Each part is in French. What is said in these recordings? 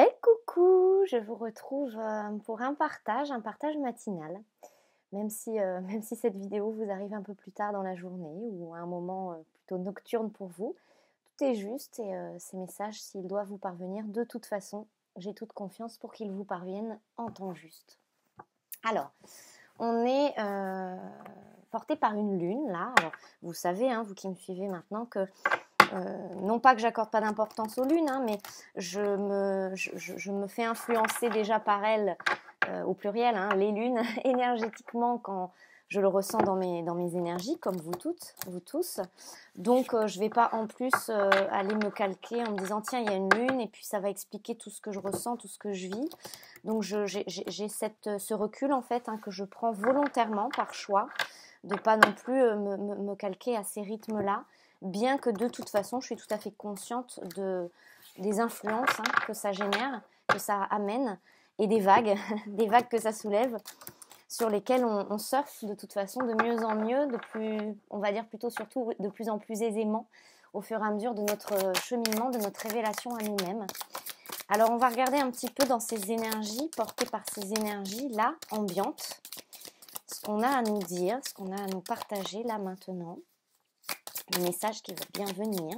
Hey coucou, je vous retrouve euh, pour un partage, un partage matinal. Même si, euh, même si cette vidéo vous arrive un peu plus tard dans la journée ou à un moment euh, plutôt nocturne pour vous, tout est juste et ces messages, s'ils doivent vous parvenir, de toute façon, j'ai toute confiance pour qu'ils vous parviennent en temps juste. Alors, on est porté par une lune là. vous savez, hein, vous qui me suivez maintenant, que euh, non pas que j'accorde pas d'importance aux lunes, hein, mais je me, je, me, fais influencer déjà par elles, euh, au pluriel, hein, les lunes, énergétiquement quand je le ressens dans mes, dans mes énergies, comme vous toutes, vous tous. Donc, euh, je ne vais pas en plus aller me calquer en me disant, tiens, il y a une lune, et puis ça va expliquer tout ce que je ressens, tout ce que je vis. Donc, j'ai ce recul, en fait, hein, que je prends volontairement, par choix, de pas non plus me, calquer à ces rythmes-là, bien que de toute façon, je suis tout à fait consciente de, des influences hein, que ça génère, que ça amène, et des vagues, des vagues que ça soulève, sur lesquelles on, on, surfe de toute façon de mieux en mieux, de plus, on va dire plutôt surtout de plus en plus aisément au fur et à mesure de notre cheminement, de notre révélation à nous-mêmes. Alors on va regarder un petit peu dans ces énergies, portées par ces énergies-là, ambiantes, ce qu'on a à nous dire, ce qu'on a à nous partager là maintenant le message qui va bien venir.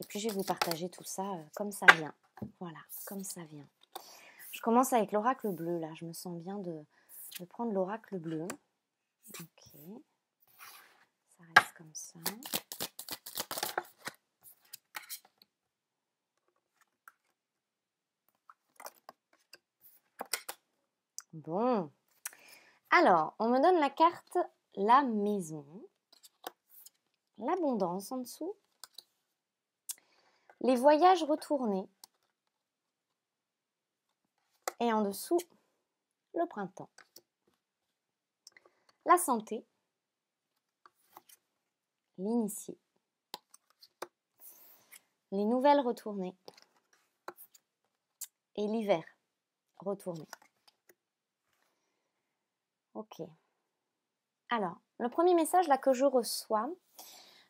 Et puis je vais vous partager tout ça euh, comme ça vient. Voilà, comme ça vient. Je commence avec l'oracle bleu, là. Je me sens bien de, de prendre l'oracle bleu. Ok. Ça reste comme ça. Bon. Alors, on me donne la carte la maison, l'abondance en dessous, les voyages retournés et en dessous, le printemps, la santé, l'initié, les nouvelles retournées et l'hiver retourné. Ok. Alors, le premier message là que je reçois,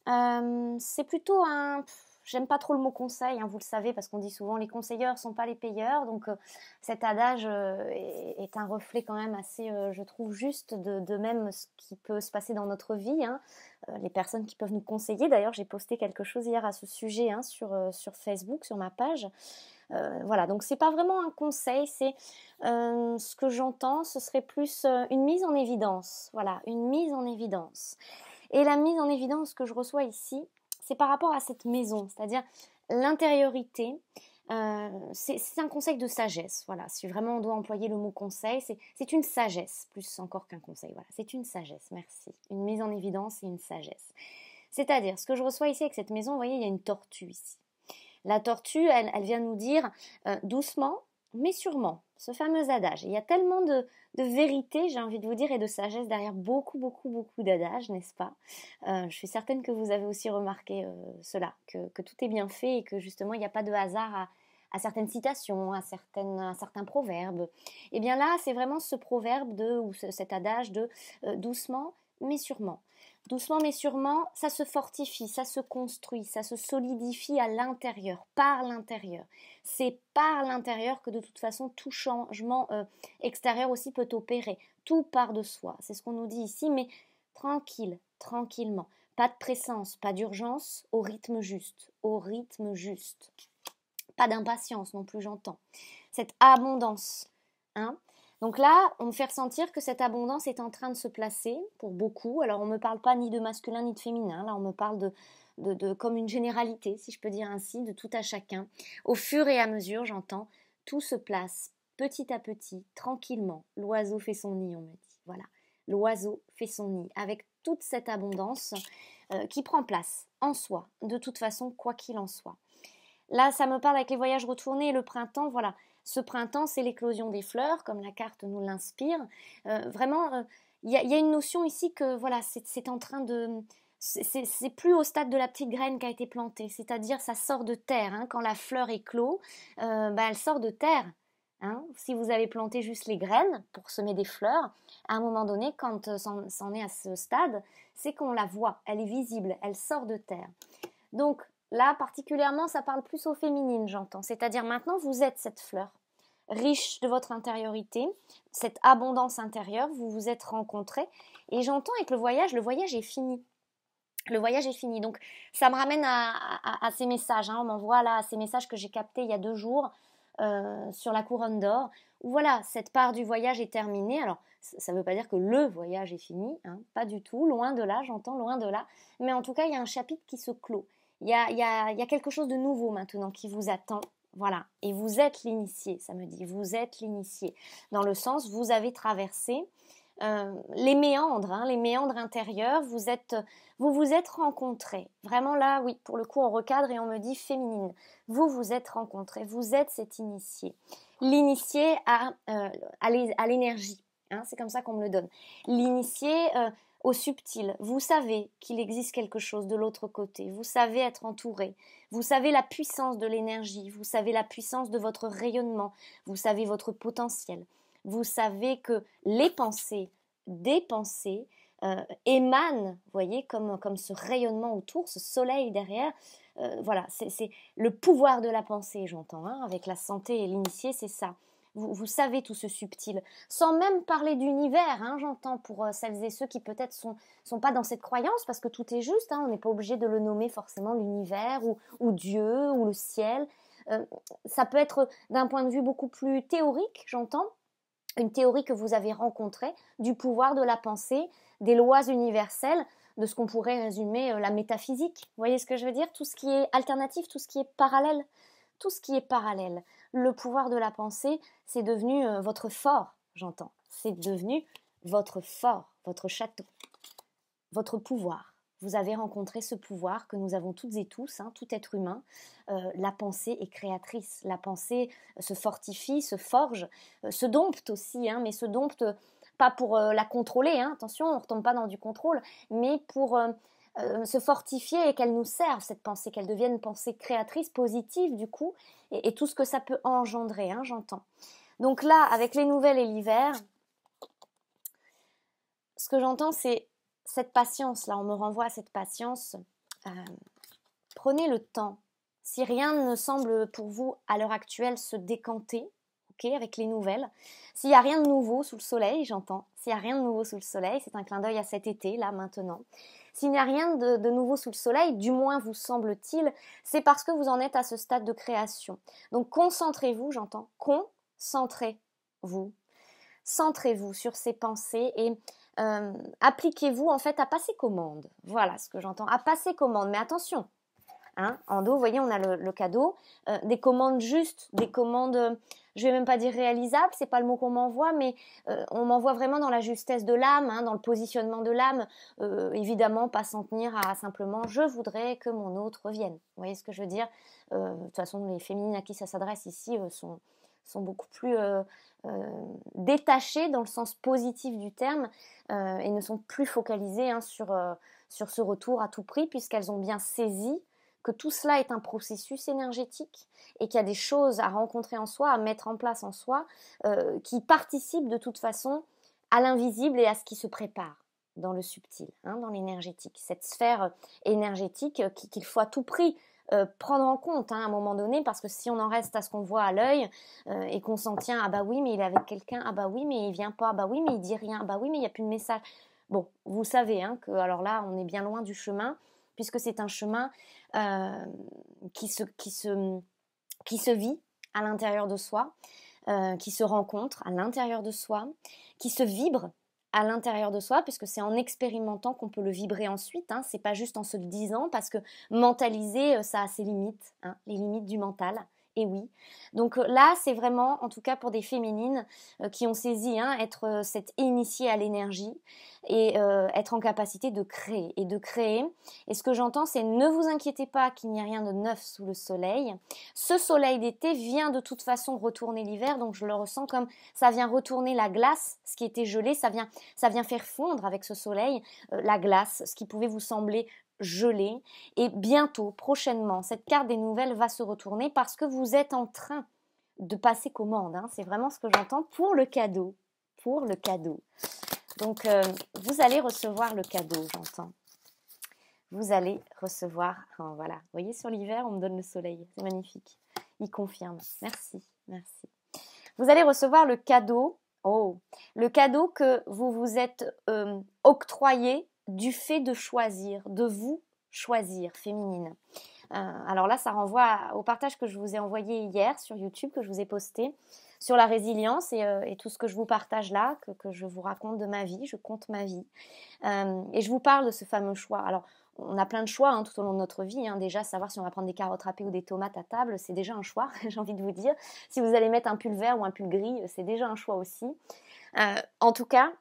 euh, c'est plutôt un... J'aime pas trop le mot conseil, hein, vous le savez, parce qu'on dit souvent les conseilleurs sont pas les payeurs. Donc euh, cet adage euh, est, un reflet quand même assez, je trouve, juste de, même ce qui peut se passer dans notre vie. Hein. les personnes qui peuvent nous conseiller, d'ailleurs j'ai posté quelque chose hier à ce sujet hein, sur Facebook, sur ma page. Euh, voilà, donc c'est pas vraiment un conseil, c'est euh, ce que j'entends, ce serait plus euh, une mise en évidence. Voilà, une mise en évidence. Et la mise en évidence que je reçois ici, c'est par rapport à cette maison, c'est-à-dire l'intériorité. c'est un conseil de sagesse, voilà. Si vraiment on doit employer le mot conseil, c'est une sagesse, plus encore qu'un conseil, voilà. C'est une sagesse, merci. Une mise en évidence et une sagesse. C'est-à-dire, ce que je reçois ici avec cette maison, vous voyez, il y a une tortue ici. La tortue, elle, vient nous dire euh, doucement, mais sûrement, ce fameux adage. Il y a tellement de, vérité, j'ai envie de vous dire, et de sagesse derrière beaucoup, beaucoup, beaucoup d'adages, n'est-ce pas euh, Je suis certaine que vous avez aussi remarqué euh, cela, que, tout est bien fait et que justement, il n'y a pas de hasard à, certaines citations, à, certains proverbes. Et eh bien là, c'est vraiment ce proverbe de, ou cet adage de doucement, mais sûrement doucement mais sûrement, ça se fortifie, ça se construit, ça se solidifie à l'intérieur, par l'intérieur. C'est par l'intérieur que de toute façon tout changement euh, extérieur aussi peut opérer. Tout part de soi, c'est ce qu'on nous dit ici, mais tranquille, tranquillement. Pas de pressance, pas d'urgence, au rythme juste, au rythme juste. Pas d'impatience non plus, j'entends. Cette abondance, hein, donc là, on me fait ressentir que cette abondance est en train de se placer pour beaucoup. Alors on ne me parle pas ni de masculin ni de féminin, là on me parle de, comme une généralité, si je peux dire ainsi, de tout à chacun. Au fur et à mesure, j'entends, tout se place petit à petit, tranquillement. L'oiseau fait son nid, on me dit. Voilà, l'oiseau fait son nid, avec toute cette abondance euh, qui prend place en soi, de toute façon, quoi qu'il en soit. Là, ça me parle avec les voyages retournés et le printemps, voilà. Ce printemps, c'est l'éclosion des fleurs, comme la carte nous l'inspire. Euh, vraiment, il euh, y, a une notion ici que voilà, c'est en train de, c'est plus au stade de la petite graine qui a été plantée, c'est-à-dire ça sort de terre. Hein. Quand la fleur éclot, euh, bah, elle sort de terre. Hein. Si vous avez planté juste les graines pour semer des fleurs, à un moment donné, quand euh, c'en est à ce stade, c'est qu'on la voit, elle est visible, elle sort de terre. Donc Là, particulièrement, ça parle plus aux féminines, j'entends. C'est-à-dire maintenant, vous êtes cette fleur, riche de votre intériorité, cette abondance intérieure, vous vous êtes rencontrée. Et j'entends avec le voyage, le voyage est fini. Le voyage est fini. Donc, ça me ramène à, ces messages. Hein. On m'envoie là à ces messages que j'ai captés il y a deux jours euh, sur la couronne d'or. Voilà, cette part du voyage est terminée. Alors, ça ne veut pas dire que le voyage est fini, hein, pas du tout. Loin de là, j'entends, loin de là. Mais en tout cas, il y a un chapitre qui se clôt il y a, quelque chose de nouveau maintenant qui vous attend. Voilà. Et vous êtes l'initié, ça me dit. Vous êtes l'initié. Dans le sens, vous avez traversé euh, les méandres, hein, les méandres intérieurs. Vous êtes, vous vous êtes rencontré. Vraiment là, oui, pour le coup, on recadre et on me dit féminine. Vous vous êtes rencontré. Vous êtes cet initié. L'initié à, à euh, l'énergie. Hein. c'est comme ça qu'on me le donne. L'initié, euh, au subtil. Vous savez qu'il existe quelque chose de l'autre côté. Vous savez être entouré. Vous savez la puissance de l'énergie. Vous savez la puissance de votre rayonnement. Vous savez votre potentiel. Vous savez que les pensées, des pensées, euh, émanent, voyez, comme, comme ce rayonnement autour, ce soleil derrière. Euh, voilà, c'est le pouvoir de la pensée, j'entends. Hein, avec la santé et l'initié, c'est ça vous, savez tout ce subtil. Sans même parler d'univers, hein, j'entends pour euh, celles et ceux qui peut-être sont, sont pas dans cette croyance, parce que tout est juste, hein, on n'est pas obligé de le nommer forcément l'univers ou, Dieu ou le ciel. Euh, ça peut être d'un point de vue beaucoup plus théorique, j'entends, une théorie que vous avez rencontrée du pouvoir de la pensée, des lois universelles, de ce qu'on pourrait résumer euh, la métaphysique. Vous voyez ce que je veux dire Tout ce qui est alternatif, tout ce qui est parallèle. Tout ce qui est parallèle le pouvoir de la pensée, c'est devenu euh, votre fort, j'entends. C'est devenu votre fort, votre château, votre pouvoir. Vous avez rencontré ce pouvoir que nous avons toutes et tous, hein, tout être humain. Euh, la pensée est créatrice, la pensée euh, se fortifie, se forge, se dompte aussi, hein, mais se dompte pas pour la contrôler, hein. attention, on ne retombe pas dans du contrôle, mais pour euh, se fortifier et qu'elle nous serve, cette pensée, qu'elle devienne pensée créatrice, positive du coup, et, tout ce que ça peut engendrer, hein, j'entends. Donc là, avec les nouvelles et l'hiver, ce que j'entends, c'est cette patience, là, on me renvoie à cette patience. Euh, prenez le temps. Si rien ne semble pour vous à l'heure actuelle se décanter, avec les nouvelles. S'il n'y a rien de nouveau sous le soleil, j'entends, s'il n'y a rien de nouveau sous le soleil, c'est un clin d'œil à cet été, là, maintenant. S'il n'y a rien de, nouveau sous le soleil, du moins vous semble-t-il, c'est parce que vous en êtes à ce stade de création. Donc concentrez-vous, j'entends, concentrez-vous. Centrez-vous sur ces pensées et euh, appliquez-vous en fait à passer commande. Voilà ce que j'entends, à passer commande. Mais attention, Hein. en dos, vous voyez, on a le, cadeau. Euh, des commandes justes, des commandes, euh, je ne vais même pas dire réalisables, ce n'est pas le mot qu'on m'envoie, mais euh, on m'envoie vraiment dans la justesse de l'âme, hein, dans le positionnement de l'âme. évidemment, pas s'en tenir à simplement je voudrais que mon autre revienne. Vous voyez ce que je veux dire De toute façon, les féminines à qui ça s'adresse ici sont, sont beaucoup plus détachées dans le sens positif du terme et ne sont plus focalisées hein, sur, sur ce retour à tout prix puisqu'elles ont bien saisi que tout cela est un processus énergétique et qu'il y a des choses à rencontrer en soi, à mettre en place en soi, euh, qui participent de toute façon à l'invisible et à ce qui se prépare dans le subtil, hein, dans l'énergétique, cette sphère énergétique euh, qu'il faut à tout prix euh, prendre en compte hein, à un moment donné, parce que si on en reste à ce qu'on voit à l'œil et qu'on s'en tient, ah bah oui, mais il est avec quelqu'un, ah bah oui, mais il vient pas, ah bah oui, mais il dit rien, ah bah oui, mais il n'y a plus de message. Bon, vous savez hein, que alors là, on est bien loin du chemin, puisque c'est un chemin euh, qui, se, vit à l'intérieur de soi, euh, qui se rencontre à l'intérieur de soi, qui se vibre à l'intérieur de soi, puisque c'est en expérimentant qu'on peut le vibrer ensuite. Hein. C'est pas juste en se le disant, parce que mentaliser, euh, ça a ses limites, hein, les limites du mental et oui. Donc euh, là, c'est vraiment, en tout cas pour des féminines euh, qui ont saisi, hein, être euh, cette initiée à l'énergie et être en capacité de créer et de créer. Et ce que j'entends, c'est ne vous inquiétez pas qu'il n'y a rien de neuf sous le soleil. Ce soleil d'été vient de toute façon retourner l'hiver, donc je le ressens comme ça vient retourner la glace, ce qui était gelé, ça vient, ça vient faire fondre avec ce soleil la glace, ce qui pouvait vous sembler gelé Et bientôt, prochainement, cette carte des nouvelles va se retourner parce que vous êtes en train de passer commande. Hein. C'est vraiment ce que j'entends pour le cadeau. Pour le cadeau. Donc, euh, vous allez recevoir le cadeau, j'entends. Vous allez recevoir. voilà. Vous voyez, sur l'hiver, on me donne le soleil. C'est magnifique. Il confirme. Merci. Merci. Vous allez recevoir le cadeau. Oh, le cadeau que vous vous êtes euh, octroyé du fait de choisir, de vous choisir, féminine. Euh, alors là, ça renvoie au partage que je vous ai envoyé hier sur YouTube, que je vous ai posté, sur la résilience et, euh, tout ce que je vous partage là, que, je vous raconte de ma vie, je compte ma vie. Euh, et je vous parle de ce fameux choix. Alors, on a plein de choix hein, tout au long de notre vie. Hein. Déjà, savoir si on va prendre des carottes râpées ou des tomates à table, c'est déjà un choix, j'ai envie de vous dire. Si vous allez mettre un pull vert ou un pull gris, c'est déjà un choix aussi. en tout cas,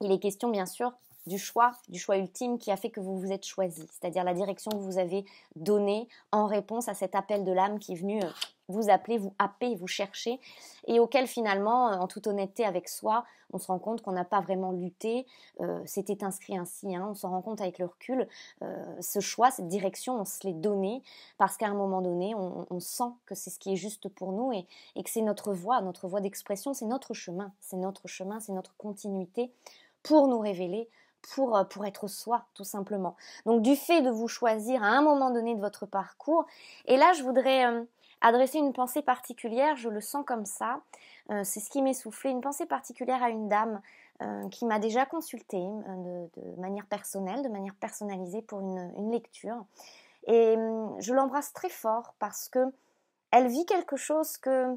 il est question, bien sûr, du choix, du choix ultime qui a fait que vous vous êtes choisi, c'est-à-dire la direction que vous avez donnée en réponse à cet appel de l'âme qui est venu euh, vous appeler, vous happer, vous chercher, et auquel finalement, euh, en toute honnêteté avec soi, on se rend compte qu'on n'a pas vraiment lutté, euh, c'était inscrit ainsi, hein. on se rend compte avec le recul, ce choix, cette direction, on se l'est donné, parce qu'à un moment donné, on, sent que c'est ce qui est juste pour nous, et, et que c'est notre voie, notre voie d'expression, c'est notre chemin, c'est notre chemin, c'est notre continuité pour nous révéler, euh, pour, être soi, tout simplement. Donc du fait de vous choisir à un moment donné de votre parcours, et là je voudrais euh, adresser une pensée particulière, je le sens comme ça, euh, c'est ce qui m'est une pensée particulière à une dame qui m'a déjà consultée de, manière personnelle, de manière personnalisée pour une, une lecture. Et hum, je l'embrasse très fort parce que elle vit quelque chose que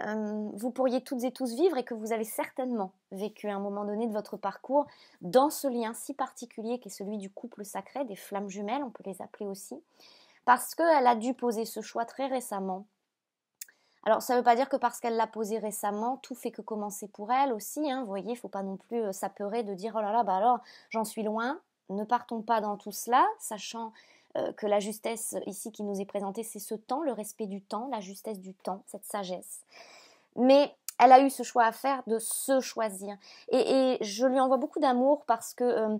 euh, vous pourriez toutes et tous vivre et que vous avez certainement vécu à un moment donné de votre parcours dans ce lien si particulier qui est celui du couple sacré, des flammes jumelles, on peut les appeler aussi, parce qu'elle a dû poser ce choix très récemment. Alors ça ne veut pas dire que parce qu'elle l'a posé récemment, tout fait que commencer pour elle aussi, hein. vous voyez, il ne faut pas non plus euh, s'apeurer de dire oh là là, bah alors j'en suis loin, ne partons pas dans tout cela, sachant euh, que la justesse ici qui nous est présentée, c'est ce temps, le respect du temps, la justesse du temps, cette sagesse. Mais elle a eu ce choix à faire de se choisir. Et, je lui envoie beaucoup d'amour parce que euh,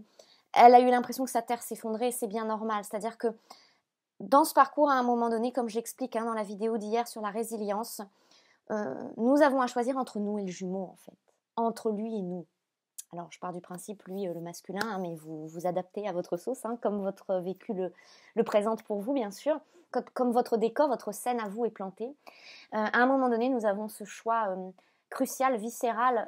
elle a eu l'impression que sa terre s'effondrait c'est bien normal. C'est-à-dire que dans ce parcours, à un moment donné, comme j'explique hein, dans la vidéo d'hier sur la résilience, euh, nous avons à choisir entre nous et le jumeau, en fait. Entre lui et nous alors je pars du principe, lui, euh, le masculin, hein, mais vous vous adaptez à votre sauce, hein, comme votre vécu le, présente pour vous, bien sûr, comme, votre décor, votre scène à vous est plantée. Euh, à un moment donné, nous avons ce choix euh, crucial, viscéral,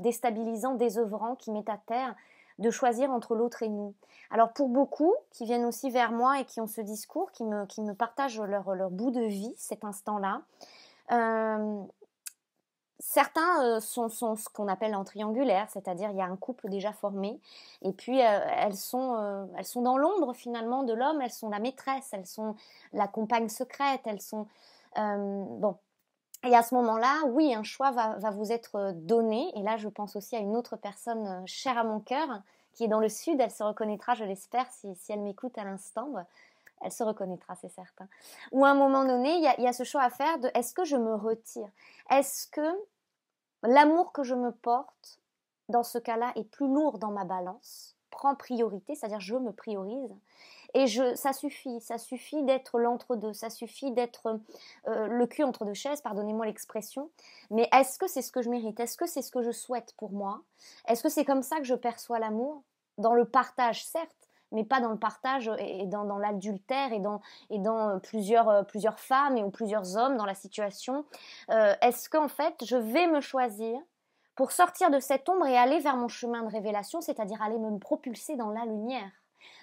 déstabilisant, désœuvrant, qui met à terre, de choisir entre l'autre et nous. Alors pour beaucoup qui viennent aussi vers moi et qui ont ce discours, qui me, qui me partagent leur, leur bout de vie, cet instant-là, certains euh, sont, ce qu'on appelle en triangulaire, c'est-à-dire il y a un couple déjà formé, et puis euh, elles, sont, euh, elles sont dans l'ombre finalement de l'homme, elles sont la maîtresse, elles sont la compagne secrète, elles sont... bon. Et à ce moment-là, oui, un choix va, va, vous être donné, et là je pense aussi à une autre personne chère à mon cœur, qui est dans le sud, elle se reconnaîtra, je l'espère, si, si elle m'écoute à l'instant elle se reconnaîtra, c'est certain. Ou à un moment donné, il y a, ce choix à faire de est-ce que je me retire Est-ce que l'amour que je me porte, dans ce cas-là, est plus lourd dans ma balance prend priorité, c'est-à-dire je me priorise. Et je, ça suffit, ça suffit d'être l'entre-deux, ça suffit d'être euh, le cul entre deux chaises, pardonnez-moi l'expression. Mais est-ce que c'est ce que je mérite Est-ce que c'est ce que je souhaite pour moi Est-ce que c'est comme ça que je perçois l'amour Dans le partage, certes, mais pas dans le partage et dans, l'adultère et dans, euh, euh, plusieurs, femmes et ou plusieurs hommes dans la situation. Euh, est-ce qu'en fait, je vais me choisir pour sortir de cette ombre et aller vers mon chemin de révélation, c'est-à-dire aller me propulser dans la lumière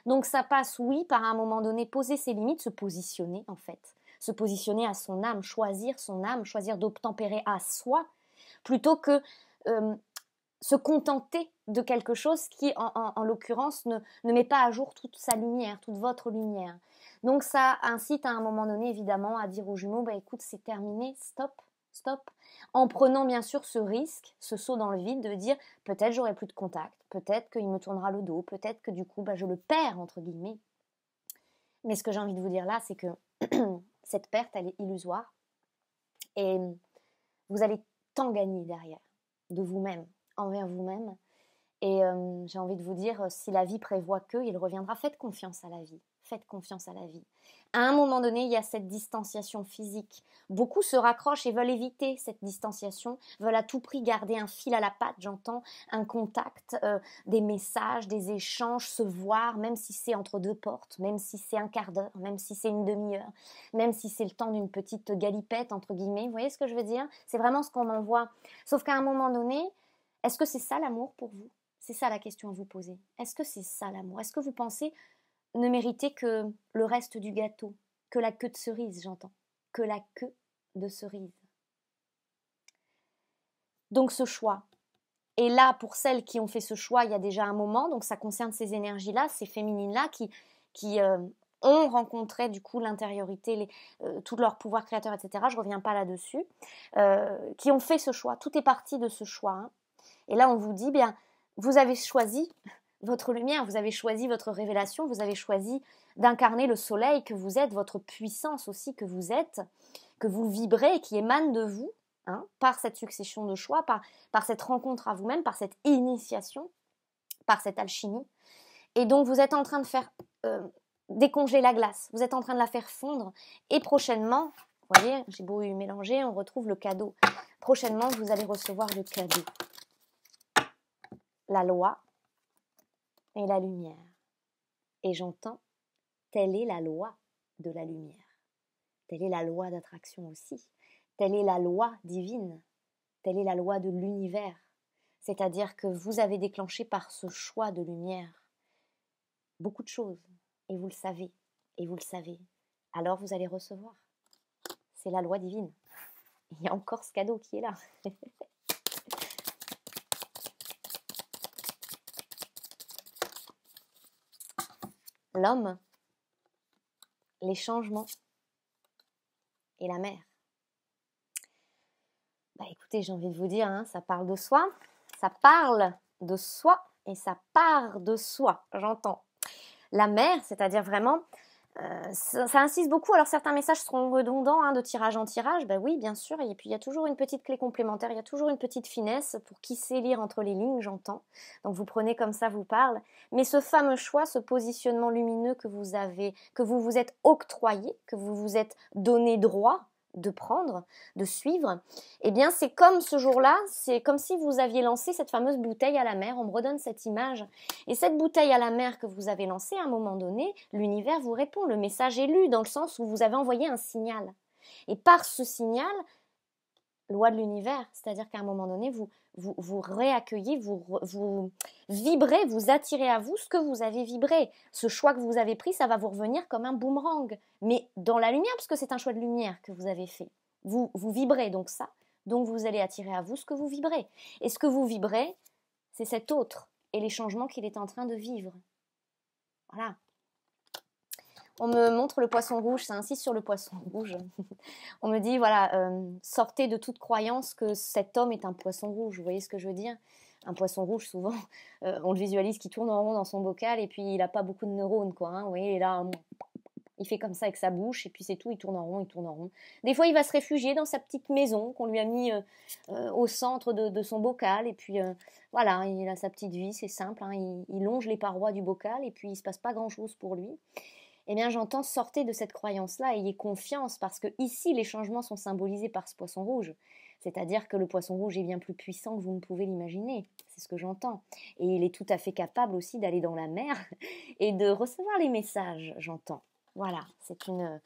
donc ça passe, oui, par un moment donné poser ses limites, se positionner en fait, se positionner à son âme, choisir son âme, choisir d'obtempérer à soi, plutôt que se contenter de quelque chose qui, en, l'occurrence, ne, met pas à jour toute sa lumière, toute votre lumière. Donc ça incite à un moment donné, évidemment, à dire aux jumeaux, bah, écoute, c'est terminé, stop, stop, en prenant bien sûr ce risque, ce saut dans le vide de dire peut-être j'aurai plus de contact, peut-être qu'il me tournera le dos, peut-être que du coup bah, je le perds entre guillemets. Mais ce que j'ai envie de vous dire là, c'est que cette perte, elle est illusoire et vous allez tant gagner derrière de vous-même envers vous-même. Et euh, j'ai envie de vous dire, euh, si la vie prévoit que, il reviendra. Faites confiance à la vie. Faites confiance à la vie. À un moment donné, il y a cette distanciation physique. Beaucoup se raccrochent et veulent éviter cette distanciation, veulent à tout prix garder un fil à la patte, j'entends, un contact, euh, des messages, des échanges, se voir, même si c'est entre deux portes, même si c'est un quart d'heure, même si c'est une demi-heure, même si c'est le temps d'une petite galipette, entre guillemets. Vous voyez ce que je veux dire C'est vraiment ce qu'on envoie. Sauf qu'à un moment donné, est-ce que c'est ça l'amour pour vous C'est ça la question à vous poser. Est-ce que c'est ça l'amour Est-ce que vous pensez ne mériter que le reste du gâteau, que la queue de cerise, j'entends, que la queue de cerise Donc ce choix. Et là, pour celles qui ont fait ce choix il y a déjà un moment, donc ça concerne ces énergies-là, ces féminines-là qui, qui euh, ont rencontré du coup l'intériorité, euh, tout leur pouvoir créateur, etc. Je ne reviens pas là-dessus, euh, qui ont fait ce choix. Tout est parti de ce choix. Hein. Et là, on vous dit, bien, vous avez choisi votre lumière, vous avez choisi votre révélation, vous avez choisi d'incarner le soleil que vous êtes, votre puissance aussi que vous êtes, que vous vibrez, qui émane de vous, hein, par cette succession de choix, par, par cette rencontre à vous-même, par cette initiation, par cette alchimie. Et donc vous êtes en train de faire euh, décongeler la glace, vous êtes en train de la faire fondre, et prochainement, vous voyez, j'ai beau mélanger, on retrouve le cadeau. Prochainement, vous allez recevoir le cadeau la loi et la lumière. Et j'entends, telle est la loi de la lumière. Telle est la loi d'attraction aussi. Telle est la loi divine. Telle est la loi de l'univers. C'est-à-dire que vous avez déclenché par ce choix de lumière beaucoup de choses. Et vous le savez. Et vous le savez. Alors vous allez recevoir. C'est la loi divine. Il y a encore ce cadeau qui est là. l'homme, les changements et la mer. Bah écoutez, j'ai envie de vous dire, hein, ça parle de soi, ça parle de soi et ça part de soi, j'entends. La mer, c'est-à-dire vraiment euh, ça, insiste beaucoup. Alors certains messages seront redondants hein, de tirage en tirage, ben oui, bien sûr. Et puis il y a toujours une petite clé complémentaire, il y a toujours une petite finesse pour qui sait lire entre les lignes, j'entends. Donc vous prenez comme ça vous parle. Mais ce fameux choix, ce positionnement lumineux que vous avez, que vous vous êtes octroyé, que vous vous êtes donné droit, de prendre, de suivre, eh bien c'est comme ce jour-là, c'est comme si vous aviez lancé cette fameuse bouteille à la mer, on me redonne cette image. Et cette bouteille à la mer que vous avez lancée, à un moment donné, l'univers vous répond, le message est lu dans le sens où vous avez envoyé un signal. Et par ce signal, loi de l'univers, c'est-à-dire qu'à un moment donné, vous vous, réaccueillez, vous, vous vibrez, vous attirez à vous ce que vous avez vibré. Ce choix que vous avez pris, ça va vous revenir comme un boomerang, mais dans la lumière, parce que c'est un choix de lumière que vous avez fait. Vous, vous vibrez donc ça, donc vous allez attirer à vous ce que vous vibrez. Et ce que vous vibrez, c'est cet autre et les changements qu'il est en train de vivre. Voilà on me montre le poisson rouge, ça insiste sur le poisson rouge. on me dit, voilà, euh, sortez de toute croyance que cet homme est un poisson rouge, vous voyez ce que je veux dire un poisson rouge, souvent, euh, on le visualise qui tourne en rond dans son bocal et puis il n'a pas beaucoup de neurones, quoi. Hein. vous voyez, là, il fait comme ça avec sa bouche et puis c'est tout, il tourne en rond, il tourne en rond. Des fois, il va se réfugier dans sa petite maison qu'on lui a mis euh, au centre de, son bocal et puis voilà, il a sa petite vie, c'est simple, hein. il, longe les parois du bocal et puis il se passe pas grand chose pour lui eh bien j'entends sortez de cette croyance-là, ayez confiance, parce que ici les changements sont symbolisés par ce poisson rouge. C'est-à-dire que le poisson rouge est bien plus puissant que vous ne pouvez l'imaginer, c'est ce que j'entends. Et il est tout à fait capable aussi d'aller dans la mer et de recevoir les messages, j'entends. Voilà, c'est une, euh,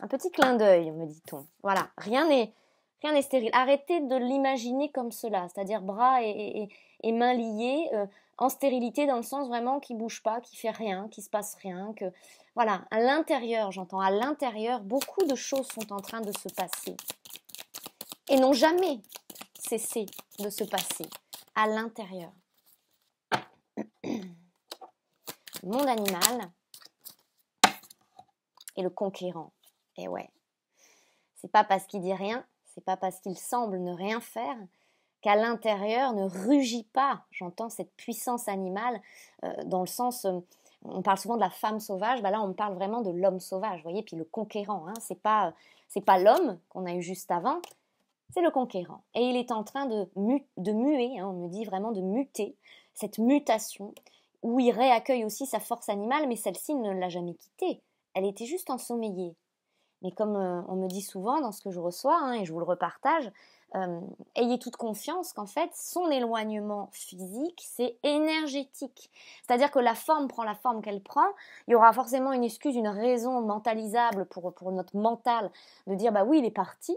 un petit clin d'œil, me dit-on. Voilà, rien n'est... Rien n'est stérile. Arrêtez de l'imaginer comme cela, c'est-à-dire bras et, mains liés. Euh, en stérilité dans le sens vraiment qui bouge pas, qui fait rien, qui se passe rien, que voilà, à l'intérieur, j'entends à l'intérieur, beaucoup de choses sont en train de se passer et n'ont jamais cessé de se passer à l'intérieur. Le monde animal et le conquérant. Et ouais. C'est pas parce qu'il dit rien, c'est pas parce qu'il semble ne rien faire, qu'à l'intérieur ne rugit pas, j'entends cette puissance animale euh, dans le sens, euh, on parle souvent de la femme sauvage, bah là on parle vraiment de l'homme sauvage, vous voyez, puis le conquérant, hein, c'est pas, euh, c'est pas l'homme qu'on a eu juste avant, c'est le conquérant. Et il est en train de, de muer, hein, on me dit vraiment de muter, cette mutation, où il réaccueille aussi sa force animale, mais celle-ci ne l'a jamais quittée, elle était juste ensommeillée. Mais comme on me dit souvent dans ce que je reçois, hein, et je vous le repartage, euh, ayez toute confiance qu'en fait, son éloignement physique, c'est énergétique. C'est-à-dire que la forme prend la forme qu'elle prend. Il y aura forcément une excuse, une raison mentalisable pour, notre mental de dire bah oui, il est parti.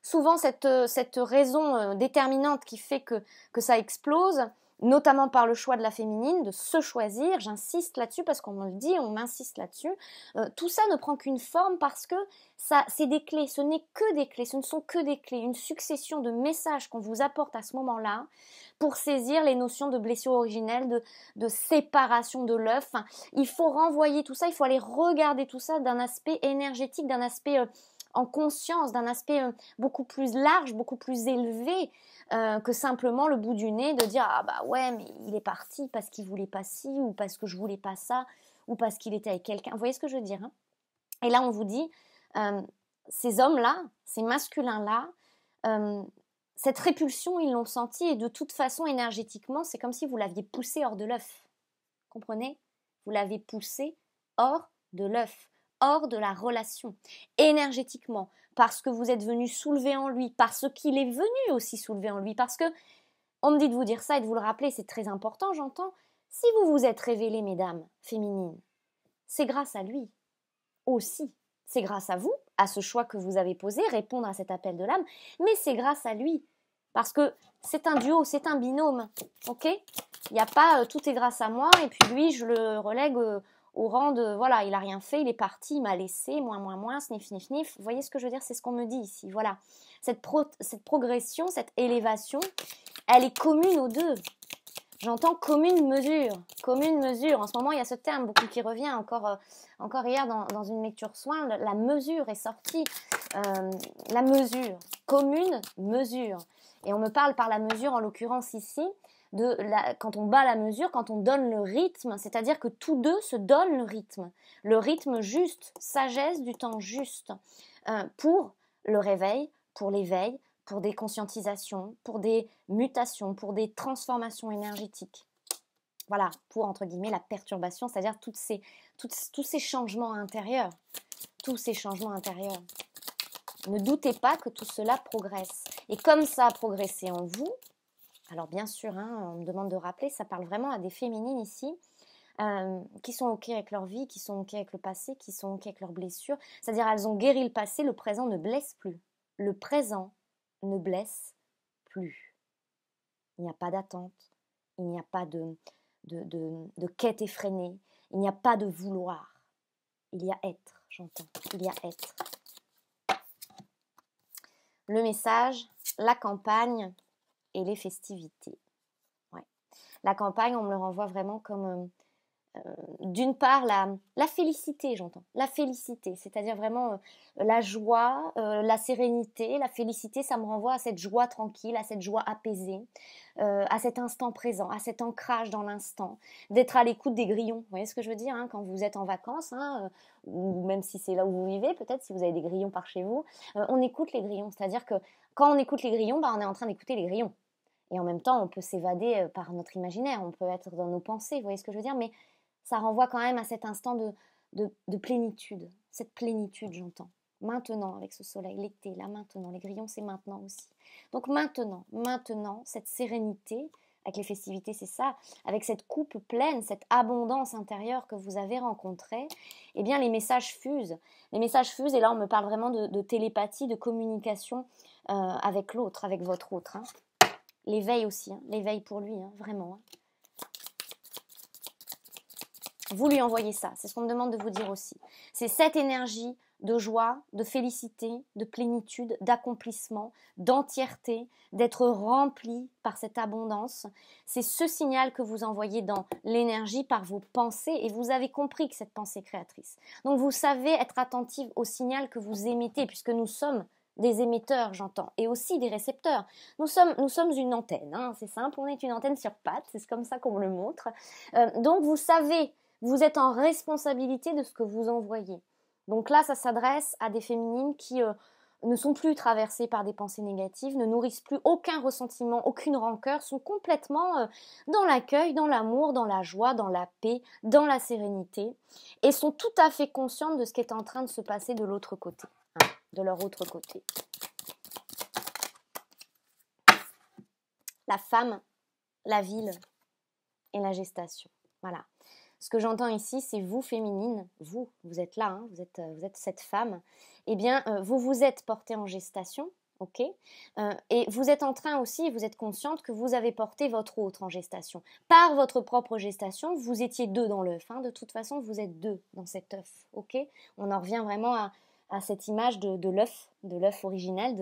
Souvent, cette, euh, raison euh, déterminante qui fait que ça explose, notamment par le choix de la féminine, de se choisir, j'insiste là-dessus parce qu'on me le dit, on m'insiste là-dessus, euh, tout ça ne prend qu'une forme parce que ça, c'est des clés, ce n'est que des clés, ce ne sont que des clés, une succession de messages qu'on vous apporte à ce moment-là pour saisir les notions de blessure originelle, de, séparation de l'œuf. il faut renvoyer tout ça, il faut aller regarder tout ça d'un aspect énergétique, d'un aspect... Euh, en conscience d'un aspect euh, beaucoup plus large, beaucoup plus élevé euh, que simplement le bout du nez de dire ah bah ouais mais il est parti parce qu'il voulait pas ci ou parce que je voulais pas ça ou parce qu'il était avec quelqu'un. Vous voyez ce que je veux dire hein Et là on vous dit euh, ces hommes-là, ces masculins-là, cette répulsion, ils l'ont senti et de toute façon, énergétiquement, c'est comme si vous l'aviez poussé hors de l'œuf. Comprenez Vous l'avez poussé hors de l'œuf hors de la relation, énergétiquement, parce que vous êtes venu soulever en lui, parce qu'il est venu aussi soulever en lui, parce que, on me dit de vous dire ça et de vous le rappeler, c'est très important, j'entends, si vous vous êtes révélé, mesdames, féminines, c'est grâce à lui, aussi. C'est grâce à vous, à ce choix que vous avez posé, répondre à cet appel de l'âme, mais c'est grâce à lui, parce que c'est un duo, c'est un binôme, ok Il n'y a pas euh, tout est grâce à moi et puis lui je le relègue euh, au rang de voilà, il a rien fait, il est parti, il m'a laissé, moins, moins, moins, sniff, sniff, sniff. Vous voyez ce que je veux dire C'est ce qu'on me dit ici. Voilà. Cette, cette progression, cette élévation, elle est commune aux deux. J'entends commune mesure, commune mesure. En ce moment, il y a ce terme beaucoup qui revient encore, euh, encore hier dans, une lecture soin. La mesure est sortie. Euh, la mesure, commune mesure. Et on me parle par la mesure, en l'occurrence ici, quand on bat la mesure, quand on donne le rythme, c'est-à-dire que tous deux se donnent le rythme, le rythme juste, sagesse du temps juste, euh, pour le réveil, pour l'éveil, pour des conscientisations, pour des mutations, pour des transformations énergétiques. Voilà, pour entre guillemets la perturbation, c'est-à-dire ces, tous ces changements intérieurs. Tous ces changements intérieurs. Ne doutez pas que tout cela progresse. Et comme ça a progressé en vous, alors bien sûr, hein, on me demande de rappeler, ça parle vraiment à des féminines ici. Euh, qui sont OK avec leur vie, qui sont OK avec le passé, qui sont OK avec leurs blessures. C'est-à-dire, elles ont guéri le passé, le présent ne blesse plus. Le présent ne blesse plus. Il n'y a pas d'attente, il n'y a pas de, de quête effrénée, il n'y a pas de vouloir. Il y a être, j'entends. Il y a être. Le message, la campagne, et les festivités. La campagne, on me le renvoie vraiment comme, euh, euh, d'une part, la, la félicité, j'entends, la félicité, c'est-à-dire vraiment euh, la joie, la sérénité, la félicité, ça me renvoie à cette joie tranquille, à cette joie apaisée, à cet instant présent, à cet ancrage dans l'instant, d'être à l'écoute des grillons. Vous voyez ce que je veux dire hein, Quand vous êtes en vacances, hein, ou même si c'est là où vous vivez, peut-être si vous avez des grillons par chez vous, on écoute les grillons, c'est-à-dire que quand on écoute les grillons, bah, on est en train d'écouter les grillons. Et en même temps, on peut s'évader euh, par notre imaginaire, on peut être dans nos pensées, vous voyez ce que je veux dire Mais ça renvoie quand même à cet instant de, plénitude, cette plénitude, j'entends. Maintenant, avec ce soleil, l'été, là maintenant, les grillons, c'est maintenant aussi. Donc maintenant, maintenant, cette sérénité, avec les festivités, c'est ça, avec cette coupe pleine, cette abondance intérieure que vous avez rencontrée, eh bien les messages fusent. Les messages fusent, et là on me parle vraiment de, télépathie, de communication euh, avec l'autre, avec votre autre. Hein. L'éveil aussi, hein. l'éveil pour lui, hein, vraiment. Hein. Vous lui envoyez ça, c'est ce qu'on me demande de vous dire aussi. C'est cette énergie de joie, de félicité, de plénitude, d'accomplissement, d'entièreté, d'être rempli par cette abondance. C'est ce signal que vous envoyez dans l'énergie par vos pensées et vous avez compris que cette pensée créatrice. Donc vous savez être attentive au signal que vous émettez puisque nous sommes des émetteurs, j'entends, et aussi des récepteurs. Nous sommes, nous sommes une antenne, hein, c'est simple, on est une antenne sur pattes, c'est comme ça qu'on le montre. Euh, donc vous savez, vous êtes en responsabilité de ce que vous envoyez. Donc là, ça s'adresse à des féminines qui euh, ne sont plus traversées par des pensées négatives, ne nourrissent plus aucun ressentiment, aucune rancœur, sont complètement euh, dans l'accueil, dans l'amour, dans la joie, dans la paix, dans la sérénité, et sont tout à fait conscientes de ce qui est en train de se passer de l'autre côté de leur autre côté. La femme, la ville et la gestation. Voilà. Ce que j'entends ici, c'est vous, féminine, vous, vous êtes là, hein, vous, êtes, euh, vous êtes cette femme, eh bien, euh, vous vous êtes portée en gestation, ok euh, Et vous êtes en train aussi, vous êtes consciente que vous avez porté votre autre en gestation. Par votre propre gestation, vous étiez deux dans l'œuf, hein. de toute façon, vous êtes deux dans cet œuf, ok On en revient vraiment à à cette image de, l'œuf, de l'œuf originel,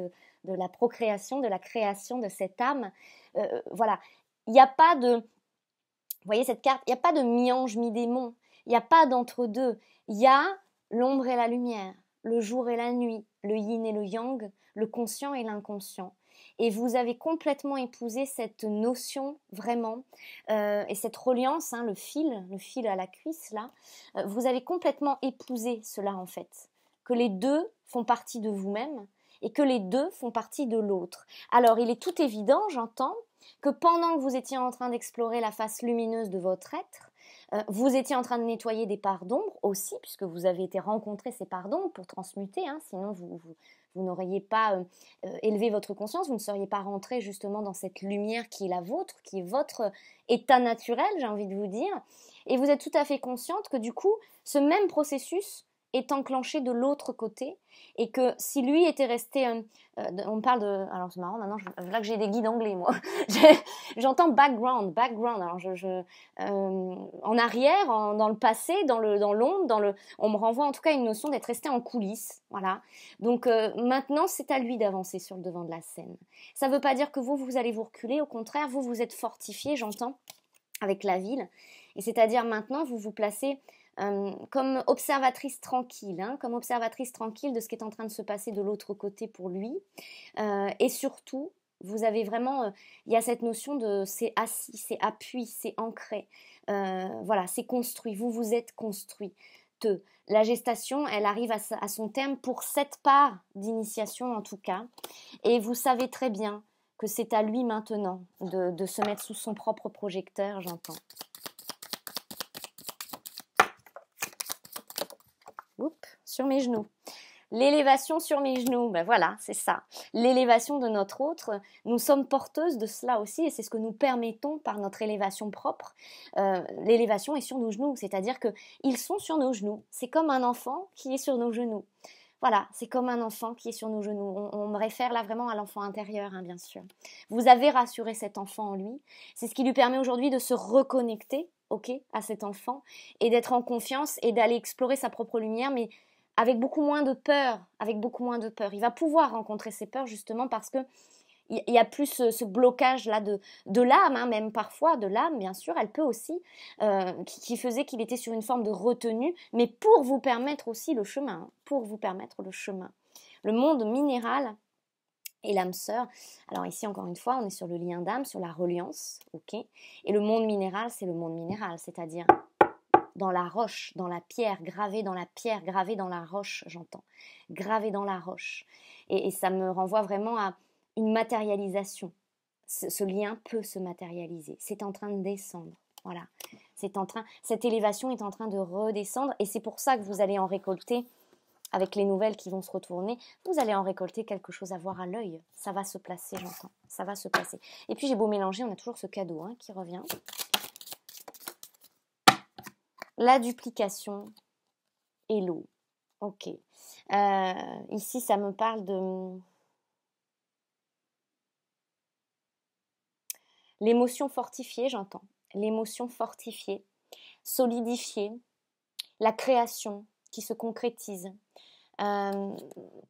de, la procréation, de la création de cette âme. Euh, voilà, il n'y a pas de, voyez cette carte, il n'y a pas de mi-ange, mi-démon, il n'y a pas d'entre-deux, il y a l'ombre et la lumière, le jour et la nuit, le yin et le yang, le conscient et l'inconscient. Et vous avez complètement épousé cette notion vraiment euh, et cette reliance, hein, le fil, le fil à la cuisse là. Euh, vous avez complètement épousé cela en fait que les deux font partie de vous-même et que les deux font partie de l'autre. Alors il est tout évident, j'entends, que pendant que vous étiez en train d'explorer la face lumineuse de votre être, euh, vous étiez en train de nettoyer des parts d'ombre aussi, puisque vous avez été rencontrer ces parts d'ombre pour transmuter, hein, sinon vous, vous, n'auriez pas euh, euh, élevé votre conscience, vous ne seriez pas rentré justement dans cette lumière qui est la vôtre, qui est votre état naturel, j'ai envie de vous dire. Et vous êtes tout à fait consciente que du coup, ce même processus est enclenché de l'autre côté et que si lui était resté, euh, euh, on parle de, alors c'est marrant maintenant, là que j'ai des guides anglais moi, j'entends background, background, alors je, euh, en arrière, dans le passé, dans le dans l'ombre, dans le, on me renvoie en tout cas à une notion d'être resté en coulisses, voilà. Donc maintenant c'est à lui d'avancer sur le devant de la scène. Ça ne veut pas dire que vous vous allez vous reculer, au contraire vous vous êtes fortifié, j'entends, avec la ville. Et c'est-à-dire maintenant vous vous placez euh, comme observatrice tranquille, hein, comme observatrice tranquille de ce qui est en train de se passer de l'autre côté pour lui. Euh, et surtout, vous avez vraiment, euh, il y a cette notion de c'est assis, c'est appui, c'est ancré. voilà, c'est construit, vous vous êtes construit. La gestation, elle arrive à, son terme pour cette part d'initiation en tout cas. Et vous savez très bien que c'est à lui maintenant de se mettre sous son propre projecteur, j'entends. sur mes genoux. L'élévation sur mes genoux, ben voilà, c'est ça. L'élévation de notre autre, nous sommes porteuses de cela aussi, et c'est ce que nous permettons par notre élévation propre. Euh, l'élévation est sur nos genoux, c'est-à-dire qu'ils sont sur nos genoux. C'est comme un enfant qui est sur nos genoux. Voilà, c'est comme un enfant qui est sur nos genoux. On, me réfère là vraiment à l'enfant intérieur, hein, bien sûr. Vous avez rassuré cet enfant en lui. C'est ce qui lui permet aujourd'hui de se reconnecter ok à cet enfant et d'être en confiance et d'aller explorer sa propre lumière, mais avec beaucoup moins de peur, avec beaucoup moins de peur. Il va pouvoir rencontrer ses peurs justement parce que il n'y a plus ce, blocage là de, de l'âme, hein, même parfois de l'âme, bien sûr, elle peut aussi, euh, qui, qui, faisait qu'il était sur une forme de retenue, mais pour vous permettre aussi le chemin, hein, pour vous permettre le chemin. Le monde minéral et l'âme sœur. Alors ici, encore une fois, on est sur le lien d'âme, sur la reliance, ok Et le monde minéral, c'est le monde minéral, c'est-à-dire dans la roche, dans la pierre, gravé dans la pierre, gravé dans la roche, j'entends. Gravé dans la roche. Et, ça me renvoie vraiment à une matérialisation. Ce, ce lien peut se matérialiser. C'est en train de descendre. Voilà. C'est en train, cette élévation est en train de redescendre et c'est pour ça que vous allez en récolter avec les nouvelles qui vont se retourner, vous allez en récolter quelque chose à voir à l'œil. Ça va se placer, j'entends. Ça va se placer. Et puis j'ai beau mélanger, on a toujours ce cadeau hein, qui revient. La duplication et l'eau. Ok. Euh, ici, ça me parle de... L'émotion fortifiée, j'entends. L'émotion fortifiée, solidifiée, la création, qui se concrétise. Euh,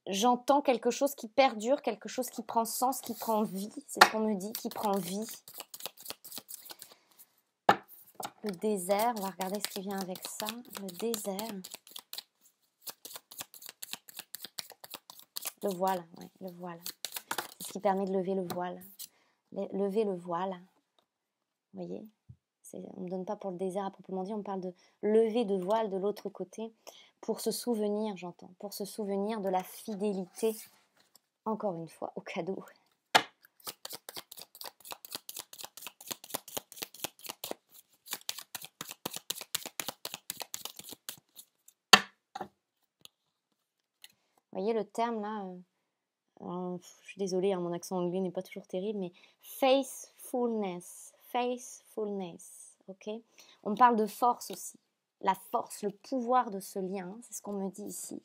j'entends quelque chose qui perdure, quelque chose qui prend sens, qui prend vie, c'est ce qu'on me dit, qui prend vie. Le désert, on va regarder ce qui vient avec ça. Le désert. Le voile, oui, le voile. ce qui permet de lever le voile. Lever le voile. Vous voyez On ne me donne pas pour le désert à proprement dit, on parle de lever de voile de l'autre côté pour se souvenir, j'entends, pour se souvenir de la fidélité, encore une fois, au cadeau. Vous voyez le terme là euh, euh, Je suis désolée, hein, mon accent anglais n'est pas toujours terrible, mais faithfulness, faithfulness, ok On parle de force aussi la force, le pouvoir de ce lien, hein, c'est ce qu'on me dit ici.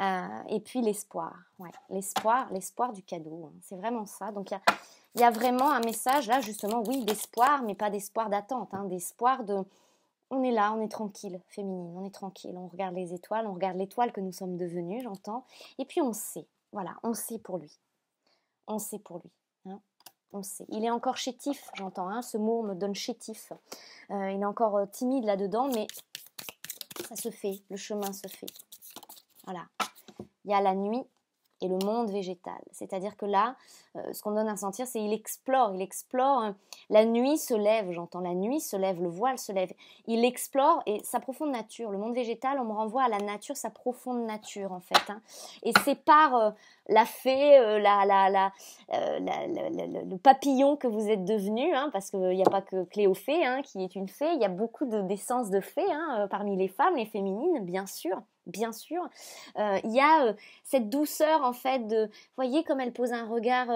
Euh, et puis l'espoir, ouais, l'espoir, l'espoir du cadeau, hein. c'est vraiment ça. Donc il y, a, vraiment un message là, justement, oui, d'espoir, mais pas d'espoir d'attente, hein. d'espoir de, on est là, on est tranquille, féminine, on est tranquille, on regarde les étoiles, on regarde l'étoile que nous sommes devenues, j'entends, et puis on sait, voilà, on sait pour lui, on sait pour lui on Il est encore chétif, j'entends, hein, ce mot me donne chétif. Euh, il est encore euh, timide là-dedans, mais ça se fait, le chemin se fait. Voilà. Il y a la nuit et le monde végétal. C'est-à-dire que là, euh, ce qu'on donne à sentir, c'est il explore, il explore. Euh, la nuit se lève, j'entends, la nuit se lève, le voile se lève. Il explore et sa profonde nature. Le monde végétal, on me renvoie à la nature, sa profonde nature en fait. Hein. Et c'est par euh, la fée, la, la, la, le papillon que vous êtes devenu, hein, parce qu'il n'y a pas que Cléophée hein, qui est une fée, il y a beaucoup d'essences de, de fées parmi les femmes, les féminines bien sûr bien sûr. Euh, il y a euh, cette douceur en fait de, voyez comme elle pose un regard,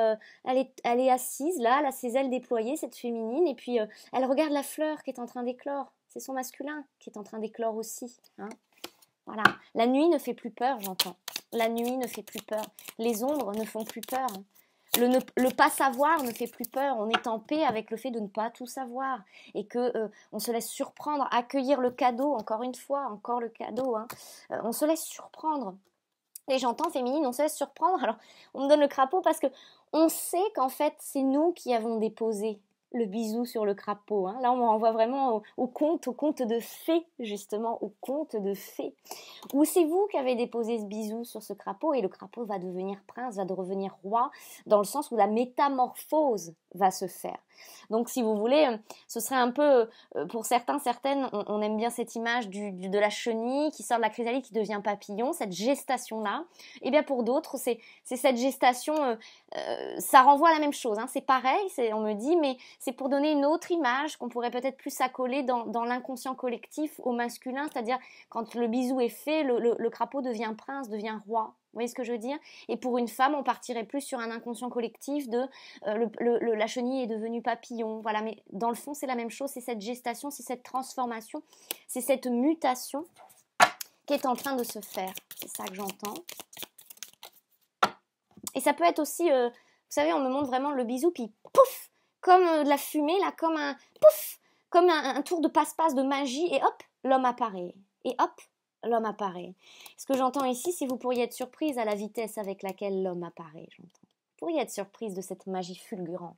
elle, euh, est, assise là, elle a ses ailes déployées, cette féminine, et puis elle regarde la fleur qui est en train d'éclore. C'est son masculin qui est en train d'éclore aussi. Hein. Voilà. La nuit ne fait plus peur, j'entends. La nuit ne fait plus peur. Les ombres ne font plus peur. Hein. Le, pas savoir ne fait plus peur. On est en paix avec le fait de ne pas tout savoir et que euh, on se laisse surprendre, accueillir le cadeau. Encore une fois, encore le cadeau. Hein. Euh, on se laisse surprendre. Et j'entends féminine, on se laisse surprendre. Alors, on me donne le crapaud parce que on sait qu'en fait, c'est nous qui avons déposé le bisou sur le crapaud. Hein. Là, on me renvoie vraiment au, au, conte, au conte de fées, justement, au conte de fées. Ou c'est vous qui avez déposé ce bisou sur ce crapaud et le crapaud va devenir prince, va devenir roi, dans le sens où la métamorphose va se faire. Donc si vous voulez, euh, ce serait un peu, euh, pour certains, certaines, on, aime bien cette image de la chenille qui sort de la chrysalide, qui devient papillon, cette gestation-là. Et eh bien pour d'autres, c'est cette gestation, euh, ça renvoie à la même chose. Hein. C'est pareil, on me dit, mais c'est pour donner une autre image qu'on pourrait peut-être plus accoler dans, l'inconscient collectif au masculin, c'est-à-dire quand le bisou est fait, le crapaud devient prince, devient roi. Vous voyez ce que je veux dire Et pour une femme, on partirait plus sur un inconscient collectif de euh, la chenille est devenue papillon. Voilà, mais dans le fond, c'est la même chose. C'est cette gestation, c'est cette transformation, c'est cette mutation qui est en train de se faire. C'est ça que j'entends. Et ça peut être aussi, euh, vous savez, on me montre vraiment le bisou, puis pouf Comme euh, de la fumée, là, comme un pouf Comme un tour de passe-passe de magie, et hop, l'homme apparaît. Et hop, l'homme apparaît. Ce que j'entends ici, si vous pourriez être surprise à la vitesse avec laquelle l'homme apparaît, j'entends. Vous pourriez être surprise de cette magie fulgurante.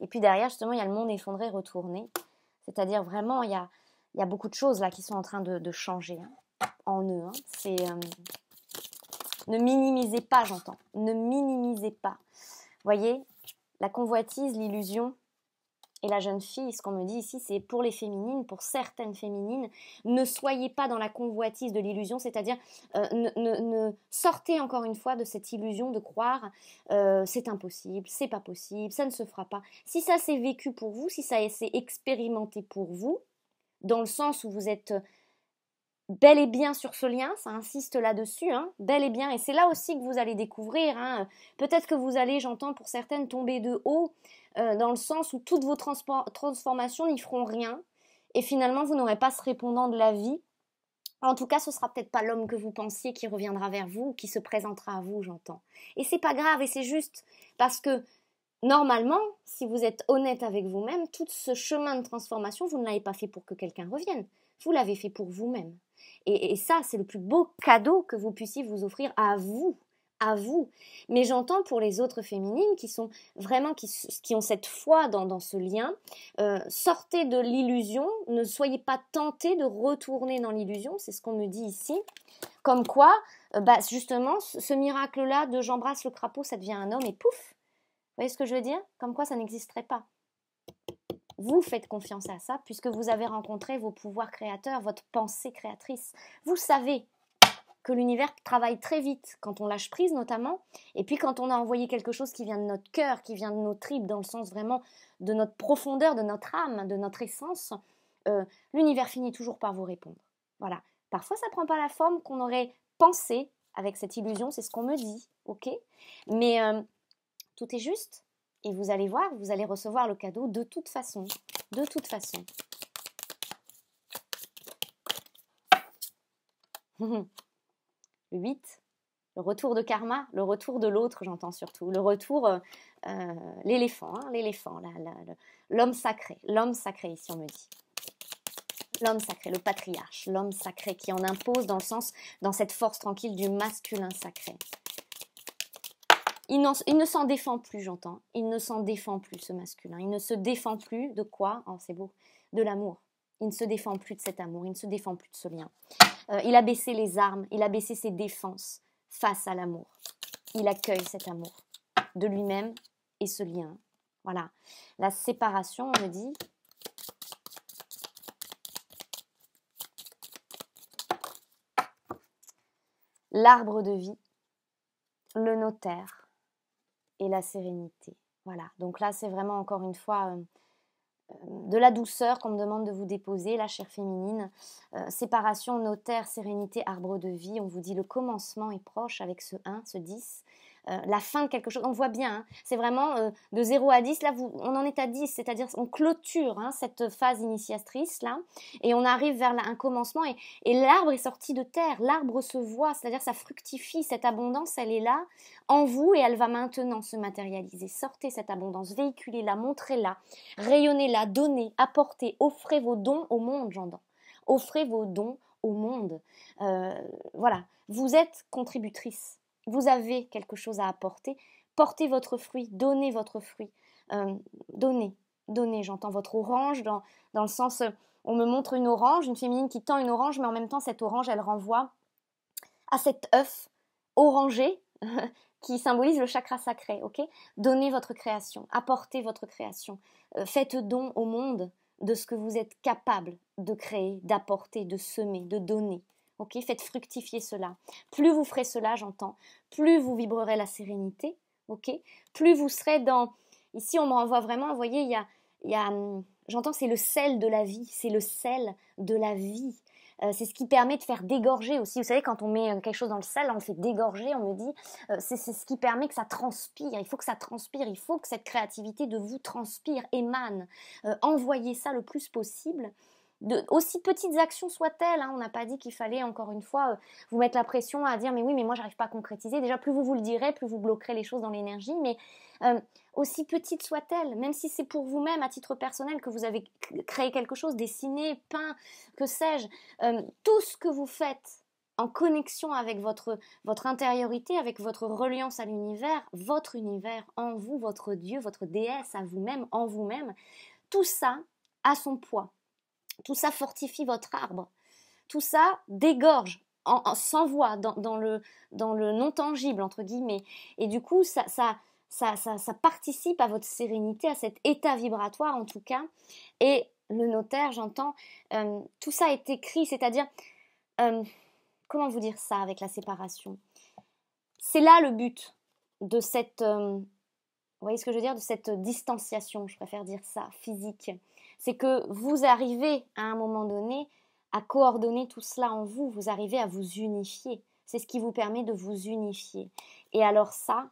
Et puis derrière, justement, il y a le monde effondré, retourné. C'est-à-dire vraiment, il y a, il y a beaucoup de choses là qui sont en train de, changer hein, en eux. Hein. Euh, ne minimisez pas, j'entends. Ne minimisez pas. Voyez, la convoitise, l'illusion, et la jeune fille, ce qu'on me dit ici, c'est pour les féminines, pour certaines féminines, ne soyez pas dans la convoitise de l'illusion, c'est-à-dire euh, ne, sortez encore une fois de cette illusion de croire euh, c'est impossible, c'est pas possible, ça ne se fera pas. Si ça s'est vécu pour vous, si ça s'est expérimenté pour vous, dans le sens où vous êtes bel et bien sur ce lien, ça insiste là-dessus, hein, bel et bien, et c'est là aussi que vous allez découvrir, hein, peut-être que vous allez, j'entends pour certaines, tomber de haut, euh, dans le sens où toutes vos transformations n'y feront rien, et finalement vous n'aurez pas ce répondant de la vie. En tout cas, ce sera peut-être pas l'homme que vous pensiez qui reviendra vers vous qui se présentera à vous, j'entends. Et c'est pas grave, et c'est juste parce que normalement, si vous êtes honnête avec vous-même, tout ce chemin de transformation, vous ne l'avez pas fait pour que quelqu'un revienne. Vous l'avez fait pour vous-même. Et, ça, c'est le plus beau cadeau que vous puissiez vous offrir à vous, à vous. Mais j'entends pour les autres féminines qui sont vraiment, qui, ont cette foi dans, ce lien, euh, sortez de l'illusion, ne soyez pas tentés de retourner dans l'illusion, c'est ce qu'on me dit ici. Comme quoi, euh, bah, justement, ce, ce miracle-là de j'embrasse le crapaud, ça devient un homme et pouf. Vous voyez ce que je veux dire Comme quoi, ça n'existerait pas. Vous faites confiance à ça puisque vous avez rencontré vos pouvoirs créateurs, votre pensée créatrice. Vous savez que l'univers travaille très vite quand on lâche prise notamment, et puis quand on a envoyé quelque chose qui vient de notre cœur, qui vient de nos tripes, dans le sens vraiment de notre profondeur, de notre âme, de notre essence, euh, l'univers finit toujours par vous répondre. Voilà. Parfois, ça ne prend pas la forme qu'on aurait pensé avec cette illusion, c'est ce qu'on me dit, ok Mais euh, tout est juste, et vous allez voir, vous allez recevoir le cadeau de toute façon. De toute façon. Le 8, le retour de karma, le retour de l'autre, j'entends surtout, le retour, euh, euh, l'éléphant, hein, l'éléphant, l'homme sacré, l'homme sacré ici on me dit. L'homme sacré, le patriarche, l'homme sacré qui en impose dans le sens, dans cette force tranquille du masculin sacré. Il, ne s'en défend plus, j'entends. Il ne s'en défend plus, ce masculin. Il ne se défend plus de quoi Oh, c'est beau. De l'amour. Il ne se défend plus de cet amour. Il ne se défend plus de ce lien. Euh, il a baissé les armes. Il a baissé ses défenses face à l'amour. Il accueille cet amour de lui-même et ce lien. Voilà. La séparation, on me dit, l'arbre de vie, le notaire, et la sérénité. Voilà, donc là c'est vraiment encore une fois euh, euh, de la douceur qu'on me demande de vous déposer, la chair féminine. Euh, séparation, notaire, sérénité, arbre de vie, on vous dit le commencement est proche avec ce 1, ce 10. Euh, la fin de quelque chose. On voit bien, hein. c'est vraiment euh, de 0 à 10. Là, on en est à 10, c'est-à-dire on clôture hein, cette phase initiatrice là, et on arrive vers un commencement. Et, l'arbre est sorti de terre, l'arbre se voit, c'est-à-dire ça fructifie, cette abondance, elle est là en vous et elle va maintenant se matérialiser. Sortez cette abondance, véhiculez-la, montrez-la, rayonnez-la, donnez, apportez, offrez vos dons au monde, j'entends. Offrez vos dons au monde. Euh, voilà, vous êtes contributrice vous avez quelque chose à apporter, portez votre fruit, donnez votre fruit, euh, donnez, donnez, j'entends votre orange dans, dans le sens, euh, on me montre une orange, une féminine qui tend une orange, mais en même temps cette orange, elle renvoie à cet œuf orangé qui symbolise le chakra sacré, ok Donnez votre création, apportez votre création, euh, faites don au monde de ce que vous êtes capable de créer, d'apporter, de semer, de donner. Ok, faites fructifier cela. Plus vous ferez cela, j'entends, plus vous vibrerez la sérénité. Ok, plus vous serez dans. Ici, on me renvoie vraiment. Vous voyez, il y a, y hum, j'entends, c'est le sel de la vie. C'est le sel de la vie. Euh, c'est ce qui permet de faire dégorger aussi. Vous savez, quand on met euh, quelque chose dans le sel, on le fait dégorger, on me dit, euh, c'est ce qui permet que ça transpire. Il faut que ça transpire, il faut que cette créativité de vous transpire, émane. envoyez ça le plus possible aussi petites actions soient-elles, hein. on n'a pas dit qu'il fallait encore une fois euh, vous mettre la pression à dire mais oui mais moi j'arrive pas à concrétiser. Déjà plus vous vous le direz, plus vous bloquerez les choses dans l'énergie, mais euh, aussi petites soient-elles même si c'est pour vous-même à titre personnel que vous avez créé quelque chose, dessiné, peint, que sais-je, euh, tout ce que vous faites en connexion avec votre, votre intériorité, avec votre reliance à l'univers, votre univers en vous, votre Dieu, votre déesse à vous-même, en vous-même, tout ça a son poids tout ça fortifie votre arbre. Tout ça dégorge, sans voix, dans, le, non tangible, entre guillemets. Et du coup, ça, ça, participe à votre sérénité, à cet état vibratoire en tout cas. Et le notaire, j'entends, euh, tout ça est écrit, c'est-à-dire, euh, comment vous dire ça avec la séparation C'est là le but de cette, euh, vous voyez ce que je veux dire, de cette distanciation, je préfère dire ça, physique c'est que vous arrivez à un moment donné à coordonner tout cela en vous, vous arrivez à vous unifier. C'est ce qui vous permet de vous unifier. Et alors ça,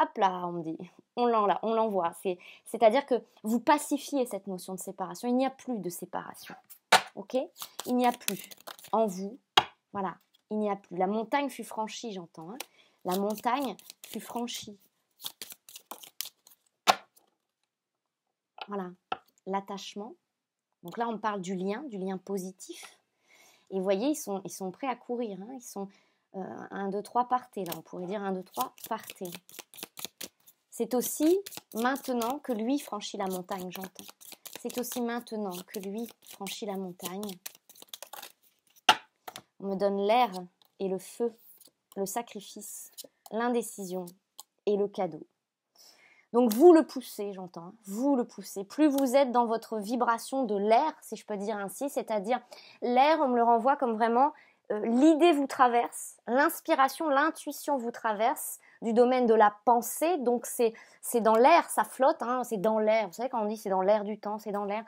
hop là, on dit, on l'envoie. C'est-à-dire que vous pacifiez cette notion de séparation. Il n'y a plus de séparation. Ok Il n'y a plus en vous. Voilà, il n'y a plus. La montagne fut franchie, j'entends. Hein. La montagne fut franchie. Voilà, l'attachement. Donc là, on parle du lien, du lien positif. Et vous voyez, ils sont, ils sont prêts à courir. Hein. Ils sont euh, un 1, 2, 3, partez. Là, on pourrait dire 1, 2, 3, partez. C'est aussi maintenant que lui franchit la montagne, j'entends. C'est aussi maintenant que lui franchit la montagne. On me donne l'air et le feu, le sacrifice, l'indécision et le cadeau. Donc vous le poussez, j'entends, hein. vous le poussez. Plus vous êtes dans votre vibration de l'air, si je peux dire ainsi, c'est-à-dire l'air, on me le renvoie comme vraiment euh, l'idée vous traverse, l'inspiration, l'intuition vous traverse du domaine de la pensée, donc c'est dans l'air, ça flotte, hein, c'est dans l'air. Vous savez quand on dit c'est dans l'air du temps, c'est dans l'air.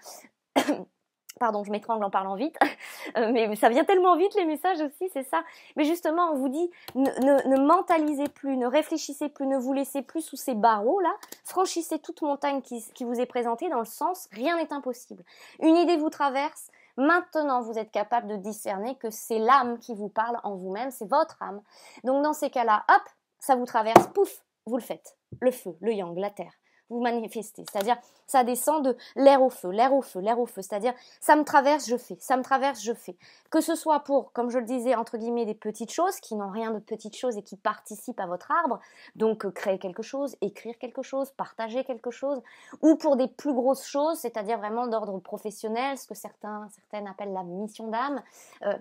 Pardon, je m'étrangle en parlant vite, euh, mais ça vient tellement vite les messages aussi, c'est ça. Mais justement, on vous dit, ne, mentalisez plus, ne réfléchissez plus, ne vous laissez plus sous ces barreaux-là, franchissez toute montagne qui, qui vous est présentée dans le sens, rien n'est impossible. Une idée vous traverse, Maintenant, vous êtes capable de discerner que c'est l'âme qui vous parle en vous-même, c'est votre âme. Donc dans ces cas-là, hop, ça vous traverse, pouf, vous le faites. Le feu, le yang, la terre vous manifestez. C'est-à-dire, ça descend de l'air au feu, l'air au feu, l'air au feu. C'est-à-dire, ça me traverse, je fais, ça me traverse, je fais. Que ce soit pour, comme je le disais, entre guillemets, des petites choses qui n'ont rien de petites choses et qui participent à votre arbre, donc euh, créer quelque chose, écrire quelque chose, partager quelque chose, ou pour des plus grosses choses, c'est-à-dire vraiment d'ordre professionnel, ce que certains, certaines appellent la mission d'âme. Euh,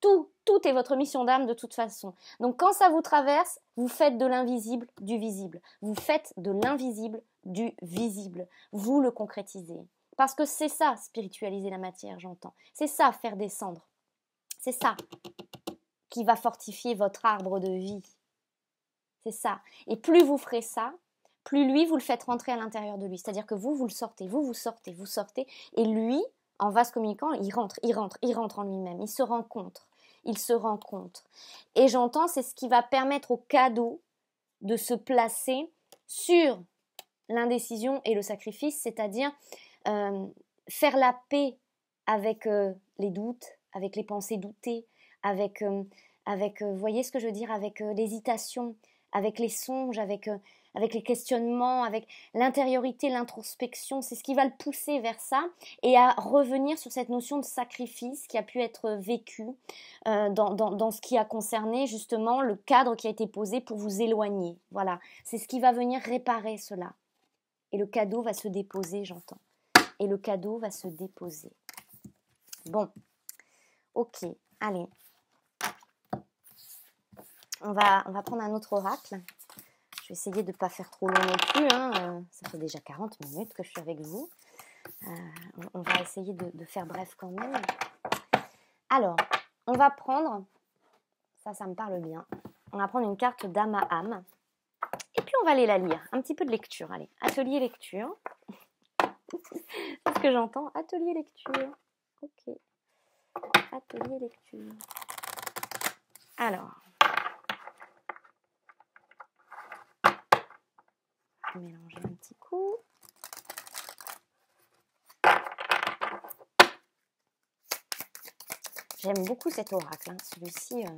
tout, tout est votre mission d'âme de toute façon. Donc quand ça vous traverse, vous faites de l'invisible du visible. Vous faites de l'invisible du visible. Vous le concrétisez. Parce que c'est ça, spiritualiser la matière, j'entends. C'est ça, faire descendre. C'est ça qui va fortifier votre arbre de vie. C'est ça. Et plus vous ferez ça, plus lui, vous le faites rentrer à l'intérieur de lui. C'est-à-dire que vous, vous le sortez, vous, vous sortez, vous sortez. Et lui, en vase communiquant, il rentre, il rentre, il rentre en lui-même, il se rencontre il se rencontrent. Et j'entends, c'est ce qui va permettre au cadeau de se placer sur l'indécision et le sacrifice, c'est-à-dire euh, faire la paix avec euh, les doutes, avec les pensées doutées, avec, euh, avec voyez ce que je veux dire, avec l'hésitation, avec les songes, avec avec les questionnements, avec l'intériorité, l'introspection. C'est ce qui va le pousser vers ça et à revenir sur cette notion de sacrifice qui a pu être vécu euh, dans, dans, ce qui a concerné justement le cadre qui a été posé pour vous éloigner. Voilà, c'est ce qui va venir réparer cela. Et le cadeau va se déposer, j'entends. Et le cadeau va se déposer. Bon, ok, allez. On va, on va prendre un autre oracle je vais essayer de ne pas faire trop long non plus. Hein. Euh, ça fait déjà 40 minutes que je suis avec vous. Euh, on, va essayer de, faire bref quand même. Alors, on va prendre, ça, ça me parle bien. On va prendre une carte d'âme à âme. Et puis, on va aller la lire. Un petit peu de lecture, allez. Atelier lecture. Parce ce que j'entends. Atelier lecture. Ok. Atelier lecture. Alors, mélanger un petit coup. J'aime beaucoup cet oracle. Hein. Celui-ci, euh,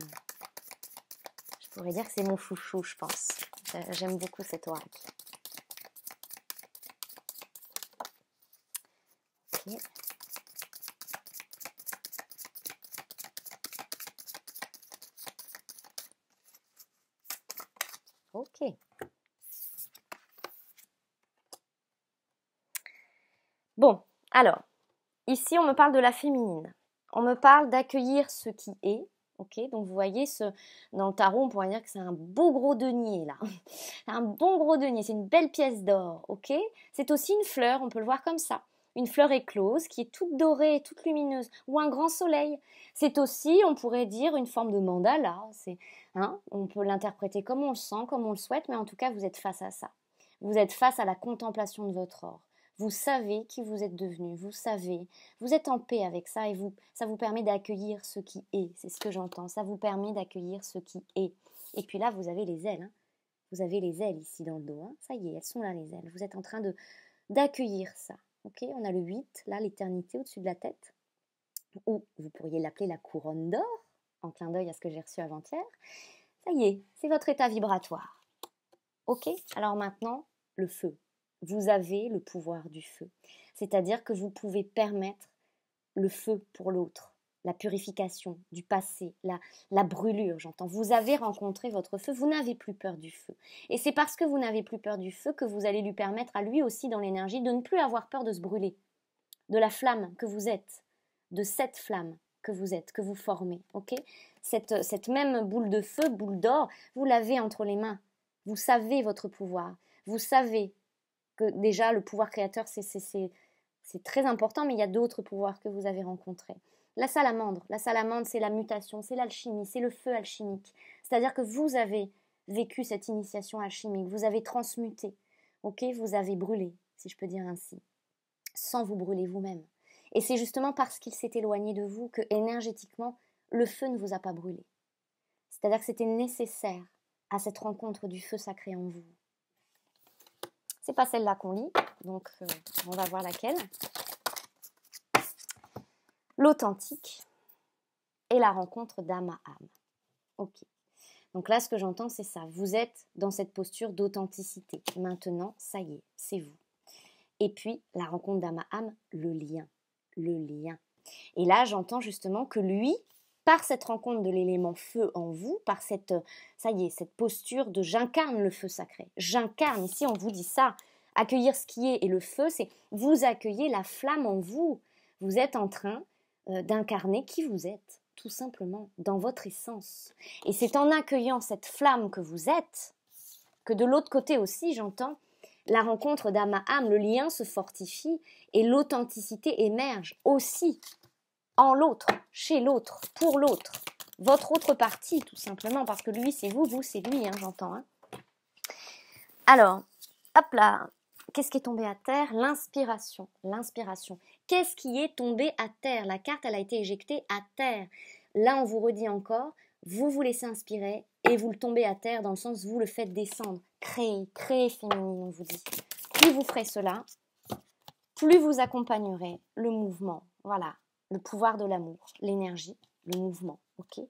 je pourrais dire que c'est mon chouchou, je pense. Euh, j'aime beaucoup cet oracle. Alors, ici, on me parle de la féminine. On me parle d'accueillir ce qui est. Ok, donc vous voyez, ce, dans le tarot, on pourrait dire que c'est un beau gros denier là, un bon gros denier, c'est une belle pièce d'or. Ok, c'est aussi une fleur, on peut le voir comme ça une fleur éclose qui est toute dorée, toute lumineuse, ou un grand soleil. C'est aussi, on pourrait dire, une forme de mandala. Hein? on peut l'interpréter comme on le sent, comme on le souhaite, mais en tout cas, vous êtes face à ça. Vous êtes face à la contemplation de votre or. Vous savez qui vous êtes devenu, vous savez, vous êtes en paix avec ça et vous, ça vous permet d'accueillir ce qui est, c'est ce que j'entends, ça vous permet d'accueillir ce qui est. Et puis là, vous avez les ailes, hein. vous avez les ailes ici dans le dos, hein. ça y est, elles sont là les ailes, vous êtes en train de d'accueillir ça. ok On a le 8, là, l'éternité au-dessus de la tête, ou vous pourriez l'appeler la couronne d'or, en clin d'œil à ce que j'ai reçu avant-hier. Ça y est, c'est votre état vibratoire. Ok Alors maintenant, le feu vous avez le pouvoir du feu. C'est-à-dire que vous pouvez permettre le feu pour l'autre, la purification du passé, la, la brûlure, j'entends. Vous avez rencontré votre feu, vous n'avez plus peur du feu. Et c'est parce que vous n'avez plus peur du feu que vous allez lui permettre à lui aussi dans l'énergie de ne plus avoir peur de se brûler, de la flamme que vous êtes, de cette flamme que vous êtes, que vous formez. ok cette, cette même boule de feu, boule d'or, vous l'avez entre les mains. Vous savez votre pouvoir. Vous savez déjà le pouvoir créateur, c'est très important, mais il y a d'autres pouvoirs que vous avez rencontrés. La salamandre, la salamandre, c'est la mutation, c'est l'alchimie, c'est le feu alchimique. C'est-à-dire que vous avez vécu cette initiation alchimique, vous avez transmuté, ok, vous avez brûlé, si je peux dire ainsi, sans vous brûler vous-même. Et c'est justement parce qu'il s'est éloigné de vous que énergétiquement le feu ne vous a pas brûlé. C'est-à-dire que c'était nécessaire à cette rencontre du feu sacré en vous. C'est pas celle-là qu'on lit, donc euh, on va voir laquelle. L'authentique et la rencontre d'âme à âme. Ok. Donc là, ce que j'entends, c'est ça. Vous êtes dans cette posture d'authenticité. Maintenant, ça y est, c'est vous. Et puis, la rencontre d'âme à âme, le lien. Le lien. Et là, j'entends justement que lui, par cette rencontre de l'élément feu en vous, par cette, euh, ça y est, cette posture de j'incarne le feu sacré. J'incarne, ici on vous dit ça, accueillir ce qui est et le feu, c'est vous accueillez la flamme en vous. Vous êtes en train euh, d'incarner qui vous êtes, tout simplement, dans votre essence. Et c'est en accueillant cette flamme que vous êtes, que de l'autre côté aussi, j'entends, la rencontre d'âme à âme, le lien se fortifie et l'authenticité émerge aussi en l'autre, chez l'autre, pour l'autre, votre autre partie tout simplement, parce que lui c'est vous, vous c'est lui, hein, j'entends. Hein. Alors, hop là, qu'est-ce qui est tombé à terre L'inspiration, l'inspiration. Qu'est-ce qui est tombé à terre La carte, elle a été éjectée à terre. Là, on vous redit encore, vous vous laissez inspirer et vous le tombez à terre dans le sens vous le faites descendre. Créer, créez féminine, on vous dit. Plus vous ferez cela, plus vous accompagnerez le mouvement. Voilà, le pouvoir de l'amour, l'énergie, le mouvement, ok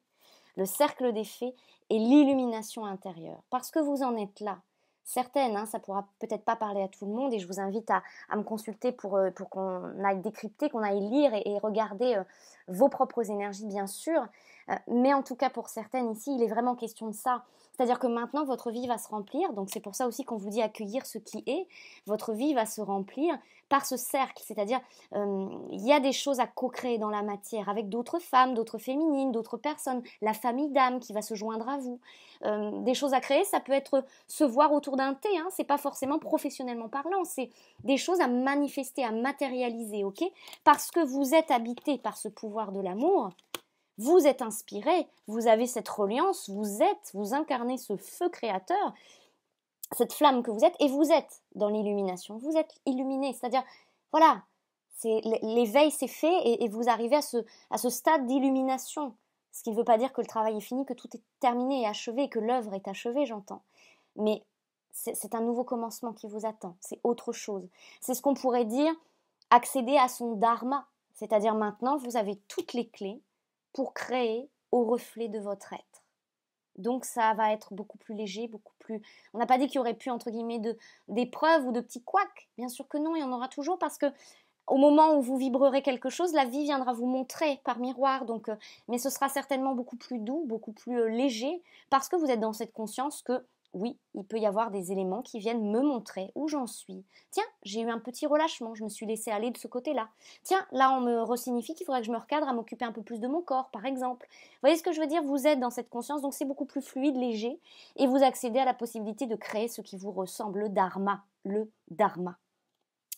Le cercle des faits et l'illumination intérieure. Parce que vous en êtes là, certaines, hein, ça pourra peut-être pas parler à tout le monde et je vous invite à, me consulter pour, euh, pour qu'on aille décrypter, qu'on aille lire et, regarder euh, vos propres énergies bien sûr, euh, mais en tout cas pour certaines ici, il est vraiment question de ça. C'est-à-dire que maintenant, votre vie va se remplir, donc c'est pour ça aussi qu'on vous dit accueillir ce qui est, votre vie va se remplir par ce cercle, c'est-à-dire euh, il y a des choses à co-créer dans la matière avec d'autres femmes, d'autres féminines, d'autres personnes, la famille d'âme qui va se joindre à vous. Euh, des choses à créer, ça peut être se voir autour d'un thé, hein, c'est pas forcément professionnellement parlant, c'est des choses à manifester, à matérialiser, ok Parce que vous êtes habité par ce pouvoir de l'amour, vous êtes inspiré, vous avez cette reliance, vous êtes, vous incarnez ce feu créateur, cette flamme que vous êtes, et vous êtes dans l'illumination, vous êtes illuminé, c'est-à-dire, voilà, l'éveil s'est fait et, vous arrivez à ce, à ce stade d'illumination. Ce qui ne veut pas dire que le travail est fini, que tout est terminé et achevé, que l'œuvre est achevée, j'entends. Mais c'est un nouveau commencement qui vous attend, c'est autre chose. C'est ce qu'on pourrait dire accéder à son dharma, c'est-à-dire maintenant, vous avez toutes les clés pour créer au reflet de votre être. Donc ça va être beaucoup plus léger, beaucoup plus... On n'a pas dit qu'il y aurait pu, entre guillemets, d'épreuves ou de petits couacs. Bien sûr que non, il y en aura toujours parce que au moment où vous vibrerez quelque chose, la vie viendra vous montrer par miroir. Donc, euh, mais ce sera certainement beaucoup plus doux, beaucoup plus euh, léger parce que vous êtes dans cette conscience que oui, il peut y avoir des éléments qui viennent me montrer où j'en suis. Tiens, j'ai eu un petit relâchement, je me suis laissé aller de ce côté-là. Tiens, là, on me ressignifie qu'il faudrait que je me recadre à m'occuper un peu plus de mon corps, par exemple. Vous voyez ce que je veux dire Vous êtes dans cette conscience, donc c'est beaucoup plus fluide, léger, et vous accédez à la possibilité de créer ce qui vous ressemble, le dharma. Le dharma.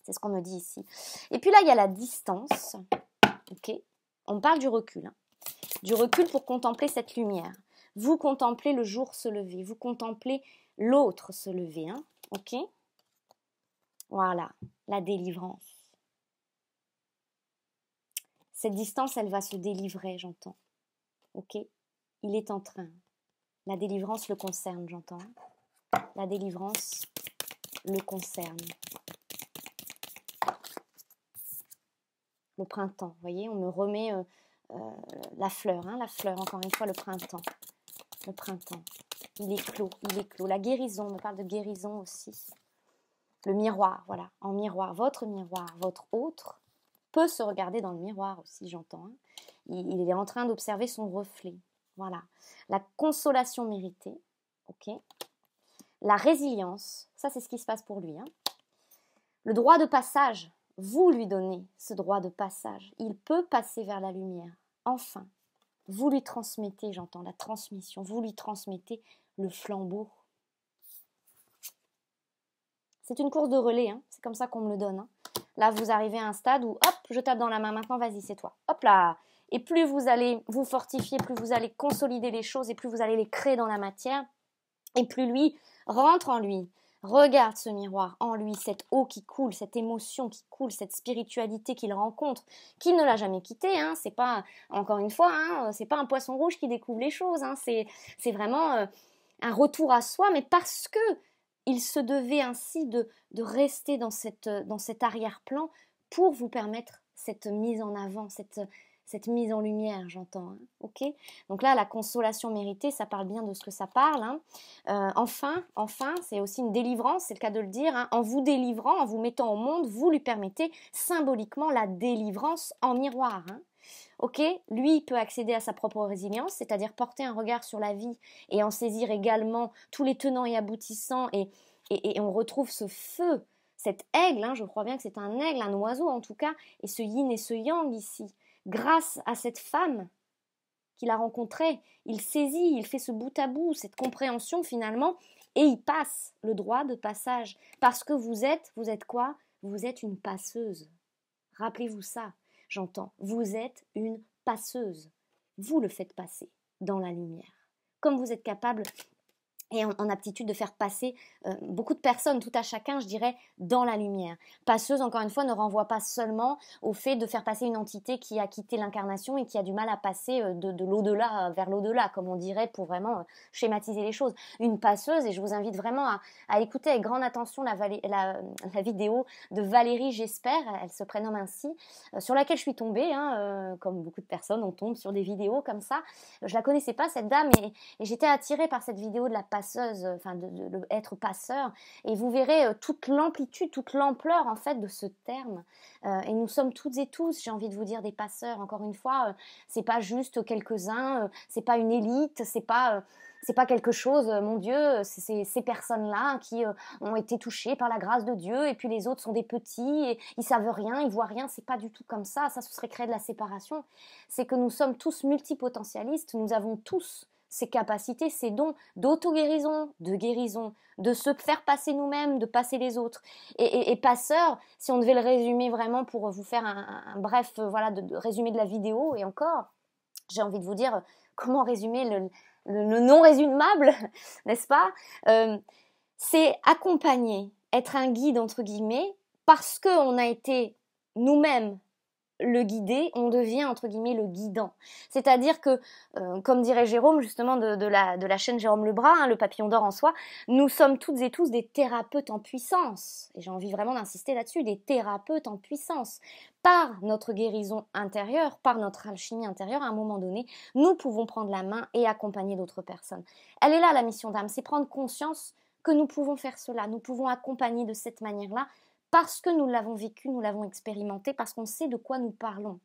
C'est ce qu'on me dit ici. Et puis là, il y a la distance. Ok On parle du recul. Hein. Du recul pour contempler cette lumière. Vous contemplez le jour se lever, vous contemplez l'autre se lever, hein, ok Voilà, la délivrance. Cette distance, elle va se délivrer, j'entends. Ok Il est en train. La délivrance le concerne, j'entends. La délivrance le concerne. Le printemps, vous voyez, on me remet euh, euh, la fleur, hein, la fleur, encore une fois, le printemps le printemps. Il est clos, il est clos. La guérison, on parle de guérison aussi. Le miroir, voilà, en miroir, votre miroir, votre autre peut se regarder dans le miroir aussi, j'entends. Hein. Il, est en train d'observer son reflet. Voilà. La consolation méritée, ok. La résilience, ça c'est ce qui se passe pour lui. Hein. Le droit de passage, vous lui donnez ce droit de passage. Il peut passer vers la lumière, enfin. Vous lui transmettez, j'entends la transmission, vous lui transmettez le flambeau. C'est une course de relais, hein. c'est comme ça qu'on me le donne. Hein. Là, vous arrivez à un stade où, hop, je tape dans la main maintenant, vas-y, c'est toi. Hop là Et plus vous allez vous fortifier, plus vous allez consolider les choses et plus vous allez les créer dans la matière, et plus lui rentre en lui. Regarde ce miroir en lui, cette eau qui coule, cette émotion qui coule, cette spiritualité qu'il rencontre, qu'il ne l'a jamais quitté. Hein, c'est pas, encore une fois, hein, c'est pas un poisson rouge qui découvre les choses. Hein, c'est, vraiment euh, un retour à soi, mais parce que il se devait ainsi de, de rester dans, cette, dans cet arrière-plan pour vous permettre cette mise en avant, cette, cette mise en lumière, j'entends. Hein, ok Donc là, la consolation méritée, ça parle bien de ce que ça parle. Hein. Euh, enfin, enfin, c'est aussi une délivrance, c'est le cas de le dire. Hein. En vous délivrant, en vous mettant au monde, vous lui permettez symboliquement la délivrance en miroir. Ok, lui peut accéder à sa propre résilience, c'est-à-dire porter un regard sur la vie et en saisir également tous les tenants et aboutissants et, on retrouve ce feu, cet aigle, je crois bien que c'est un aigle, un oiseau en tout cas, et ce yin et ce yang ici. Grâce à cette femme qu'il a rencontrée, il saisit, il fait ce bout à bout, cette compréhension finalement, et il passe le droit de passage. Parce que vous êtes, vous êtes quoi Vous êtes une passeuse. Rappelez-vous ça, j'entends. Vous êtes une passeuse. Vous le faites passer dans la lumière. Comme vous êtes capable et en, aptitude de faire passer euh, beaucoup de personnes, tout à chacun, je dirais, dans la lumière. Passeuse, encore une fois, ne renvoie pas seulement au fait de faire passer une entité qui a quitté l'incarnation et qui a du mal à passer euh, de, l'au-delà euh, vers l'au-delà, comme on dirait, pour vraiment schématiser les choses. Une passeuse, et je vous invite vraiment à, écouter avec grande attention la, vidéo de Valérie J'espère, elle se prénomme ainsi, sur laquelle je suis tombée, hein, comme beaucoup de personnes, on tombe sur des vidéos comme ça. Je la connaissais pas, cette dame, et, et j'étais attirée par cette vidéo de la passeuse passeuse, euh, enfin de, être passeur. Et vous verrez euh, toute l'amplitude, toute l'ampleur en fait de ce terme. Euh, et nous sommes toutes et tous, j'ai envie de vous dire, des passeurs. Encore une fois, c'est pas juste quelques-uns, c'est pas une élite, c'est pas c'est pas quelque chose, mon Dieu, c'est ces personnes-là qui ont été touchées par la grâce de Dieu, et puis les autres sont des petits, et ils savent rien, ils voient rien, c'est pas du tout comme ça, ça ce serait créer de la séparation. C'est que nous sommes tous multipotentialistes, nous avons tous ses capacités, ses dons d'auto-guérison, de guérison, de se faire passer nous-mêmes, de passer les autres. Et, passeur, si on devait le résumer vraiment pour vous faire un, bref euh, voilà, de, résumé de la vidéo, et encore, j'ai envie de vous dire comment résumer le, non résumable, n'est-ce pas euh, C'est accompagner, être un guide entre guillemets, parce qu'on a été nous-mêmes le guider, on devient entre guillemets le guidant. C'est-à-dire que, euh, comme dirait Jérôme justement de, la, de chaîne Jérôme Lebras, hein, le papillon d'or en soi, nous sommes toutes et tous des thérapeutes en puissance. Et j'ai envie vraiment d'insister là-dessus, des thérapeutes en puissance. Par notre guérison intérieure, par notre alchimie intérieure, à un moment donné, nous pouvons prendre la main et accompagner d'autres personnes. Elle est là la mission d'âme, c'est prendre conscience que nous pouvons faire cela, nous pouvons accompagner de cette manière-là parce que nous l'avons vécu, nous l'avons expérimenté, parce qu'on sait de quoi nous parlons.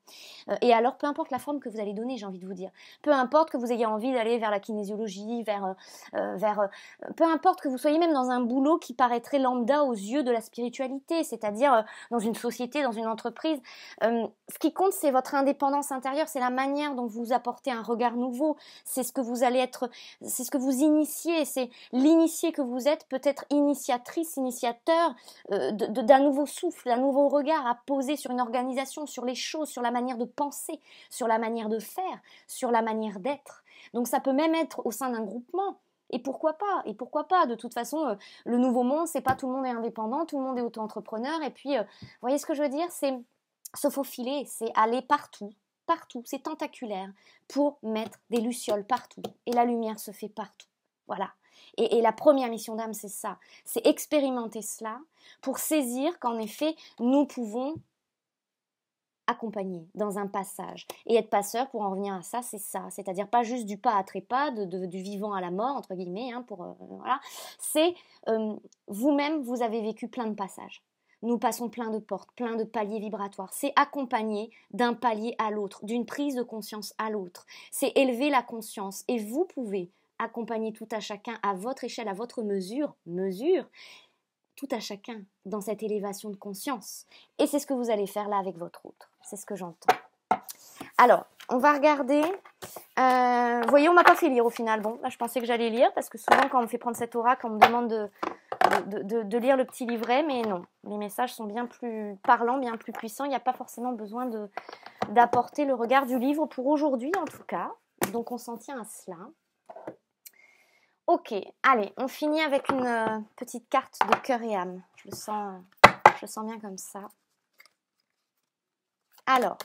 Euh, et alors, peu importe la forme que vous allez donner, j'ai envie de vous dire, peu importe que vous ayez envie d'aller vers la kinésiologie, vers, euh, euh, vers, peu importe que vous soyez même dans un boulot qui paraîtrait lambda aux yeux de la spiritualité, c'est-à-dire dans une société, dans une entreprise, ce qui compte, c'est votre indépendance intérieure, c'est la manière dont vous apportez un regard nouveau, c'est ce que vous allez être, c'est ce que vous initiez, c'est l'initié que vous êtes, peut-être initiatrice, initiateur de, de un nouveau souffle, un nouveau regard à poser sur une organisation, sur les choses, sur la manière de penser, sur la manière de faire, sur la manière d'être. Donc ça peut même être au sein d'un groupement. Et pourquoi pas Et pourquoi pas De toute façon, euh, le nouveau monde, c'est pas tout le monde est indépendant, tout le monde est auto-entrepreneur. Et puis, euh, vous voyez ce que je veux dire C'est se faufiler, c'est aller partout, partout, c'est tentaculaire, pour mettre des lucioles partout. Et la lumière se fait partout. Voilà. Et, la première mission d'âme, c'est ça, c'est expérimenter cela pour saisir qu'en effet, nous pouvons accompagner dans un passage. Et être passeur, pour en revenir à ça, c'est ça. C'est-à-dire pas juste du pas à trépas, du vivant à la mort, entre guillemets, hein, pour, euh, voilà. C'est euh, vous-même, vous avez vécu plein de passages. Nous passons plein de portes, plein de paliers vibratoires. C'est accompagner d'un palier à l'autre, d'une prise de conscience à l'autre. C'est élever la conscience. Et vous pouvez accompagner tout à chacun à votre échelle, à votre mesure, mesure, tout à chacun dans cette élévation de conscience. Et c'est ce que vous allez faire là avec votre autre. C'est ce que j'entends. Alors, on va regarder. vous euh, voyez, on m'a pas fait lire au final. Bon, là, je pensais que j'allais lire parce que souvent, quand on me fait prendre cet oracle, on me demande de, de lire le petit livret, mais non. Les messages sont bien plus parlants, bien plus puissants. Il n'y a pas forcément besoin d'apporter le regard du livre pour aujourd'hui, en tout cas. Donc, on s'en tient à cela. Ok, allez, on finit avec une euh, petite carte de cœur et âme. Je le sens, je sens bien comme ça. Alors,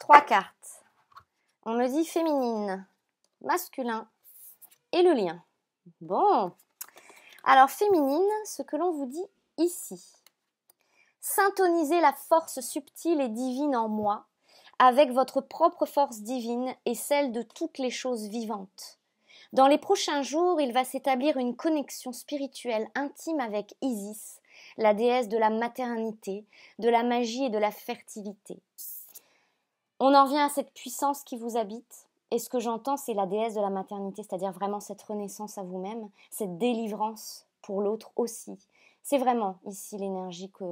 trois cartes. On me dit féminine, masculin et le lien. Bon. Alors féminine, ce que l'on vous dit ici. « Syntonisez la force subtile et divine en moi avec votre propre force divine et celle de toutes les choses vivantes. Dans les prochains jours, il va s'établir une connexion spirituelle intime avec Isis, la déesse de la maternité, de la magie et de la fertilité. On en revient à cette puissance qui vous habite, et ce que j'entends, c'est la déesse de la maternité, c'est-à-dire vraiment cette renaissance à vous-même, cette délivrance pour l'autre aussi. C'est vraiment ici l'énergie que,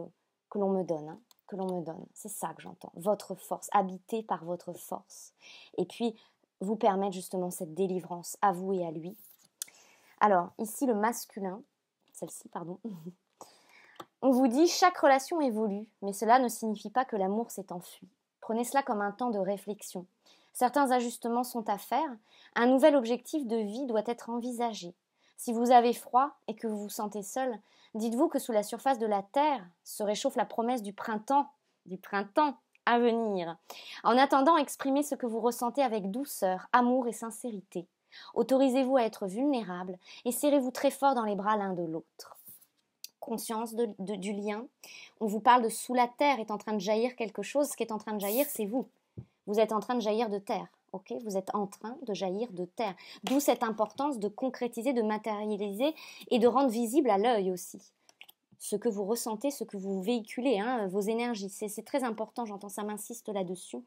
que l'on me donne, hein, que l'on me donne. C'est ça que j'entends. Votre force, habité par votre force. Et puis, vous permettre justement cette délivrance à vous et à lui. Alors, ici, le masculin, celle-ci, pardon. On vous dit chaque relation évolue, mais cela ne signifie pas que l'amour s'est enfui. Prenez cela comme un temps de réflexion. Certains ajustements sont à faire. Un nouvel objectif de vie doit être envisagé. Si vous avez froid et que vous vous sentez seul, Dites-vous que sous la surface de la Terre se réchauffe la promesse du printemps, du printemps à venir. En attendant, exprimez ce que vous ressentez avec douceur, amour et sincérité. Autorisez-vous à être vulnérable et serrez-vous très fort dans les bras l'un de l'autre. Conscience du lien. On vous parle de sous la terre est en train de jaillir quelque chose. Ce qui est en train de jaillir, c'est vous. Vous êtes en train de jaillir de terre. Vous êtes en train de jaillir de terre. D'où cette importance de concrétiser, de matérialiser et de rendre visible à l'œil aussi ce que vous ressentez, ce que vous véhiculez, hein, vos énergies. C'est très important, j'entends, ça m'insiste là-dessus.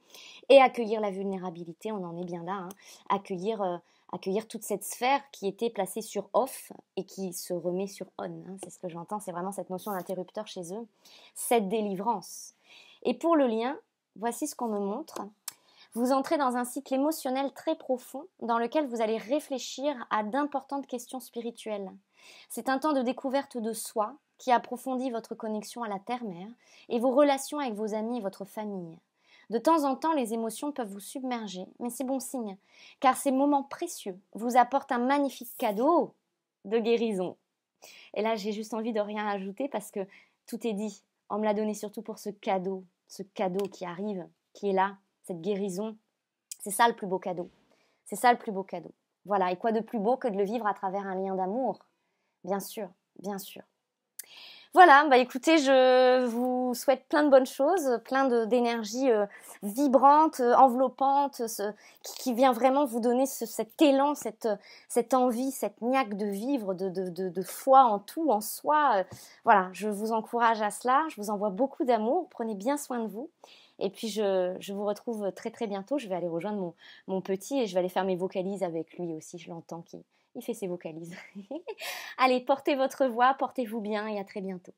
Et accueillir la vulnérabilité, on en est bien là. Hein. Accueillir, euh, accueillir toute cette sphère qui était placée sur off et qui se remet sur on. Hein, c'est ce que j'entends, c'est vraiment cette notion d'interrupteur chez eux. Cette délivrance. Et pour le lien, voici ce qu'on me montre. Vous entrez dans un cycle émotionnel très profond dans lequel vous allez réfléchir à d'importantes questions spirituelles. C'est un temps de découverte de soi qui approfondit votre connexion à la terre-mère et vos relations avec vos amis et votre famille. De temps en temps, les émotions peuvent vous submerger, mais c'est bon signe, car ces moments précieux vous apportent un magnifique cadeau de guérison. Et là, j'ai juste envie de rien ajouter parce que tout est dit. On me l'a donné surtout pour ce cadeau, ce cadeau qui arrive, qui est là, cette guérison. C'est ça le plus beau cadeau. C'est ça le plus beau cadeau. Voilà, et quoi de plus beau que de le vivre à travers un lien d'amour Bien sûr, bien sûr. Voilà, bah écoutez, je vous souhaite plein de bonnes choses, plein d'énergie euh, vibrante, euh, enveloppante, ce, qui, vient vraiment vous donner cet élan, cette, cette envie, cette niaque de vivre, de, foi en tout, en soi. Euh, voilà, je vous encourage à cela, je vous envoie beaucoup d'amour, prenez bien soin de vous. Et puis, je, vous retrouve très, très bientôt. Je vais aller rejoindre mon, petit et je vais aller faire mes vocalises avec lui aussi. Je l'entends qui il fait ses vocalises. Allez, portez votre voix, portez-vous bien et à très bientôt.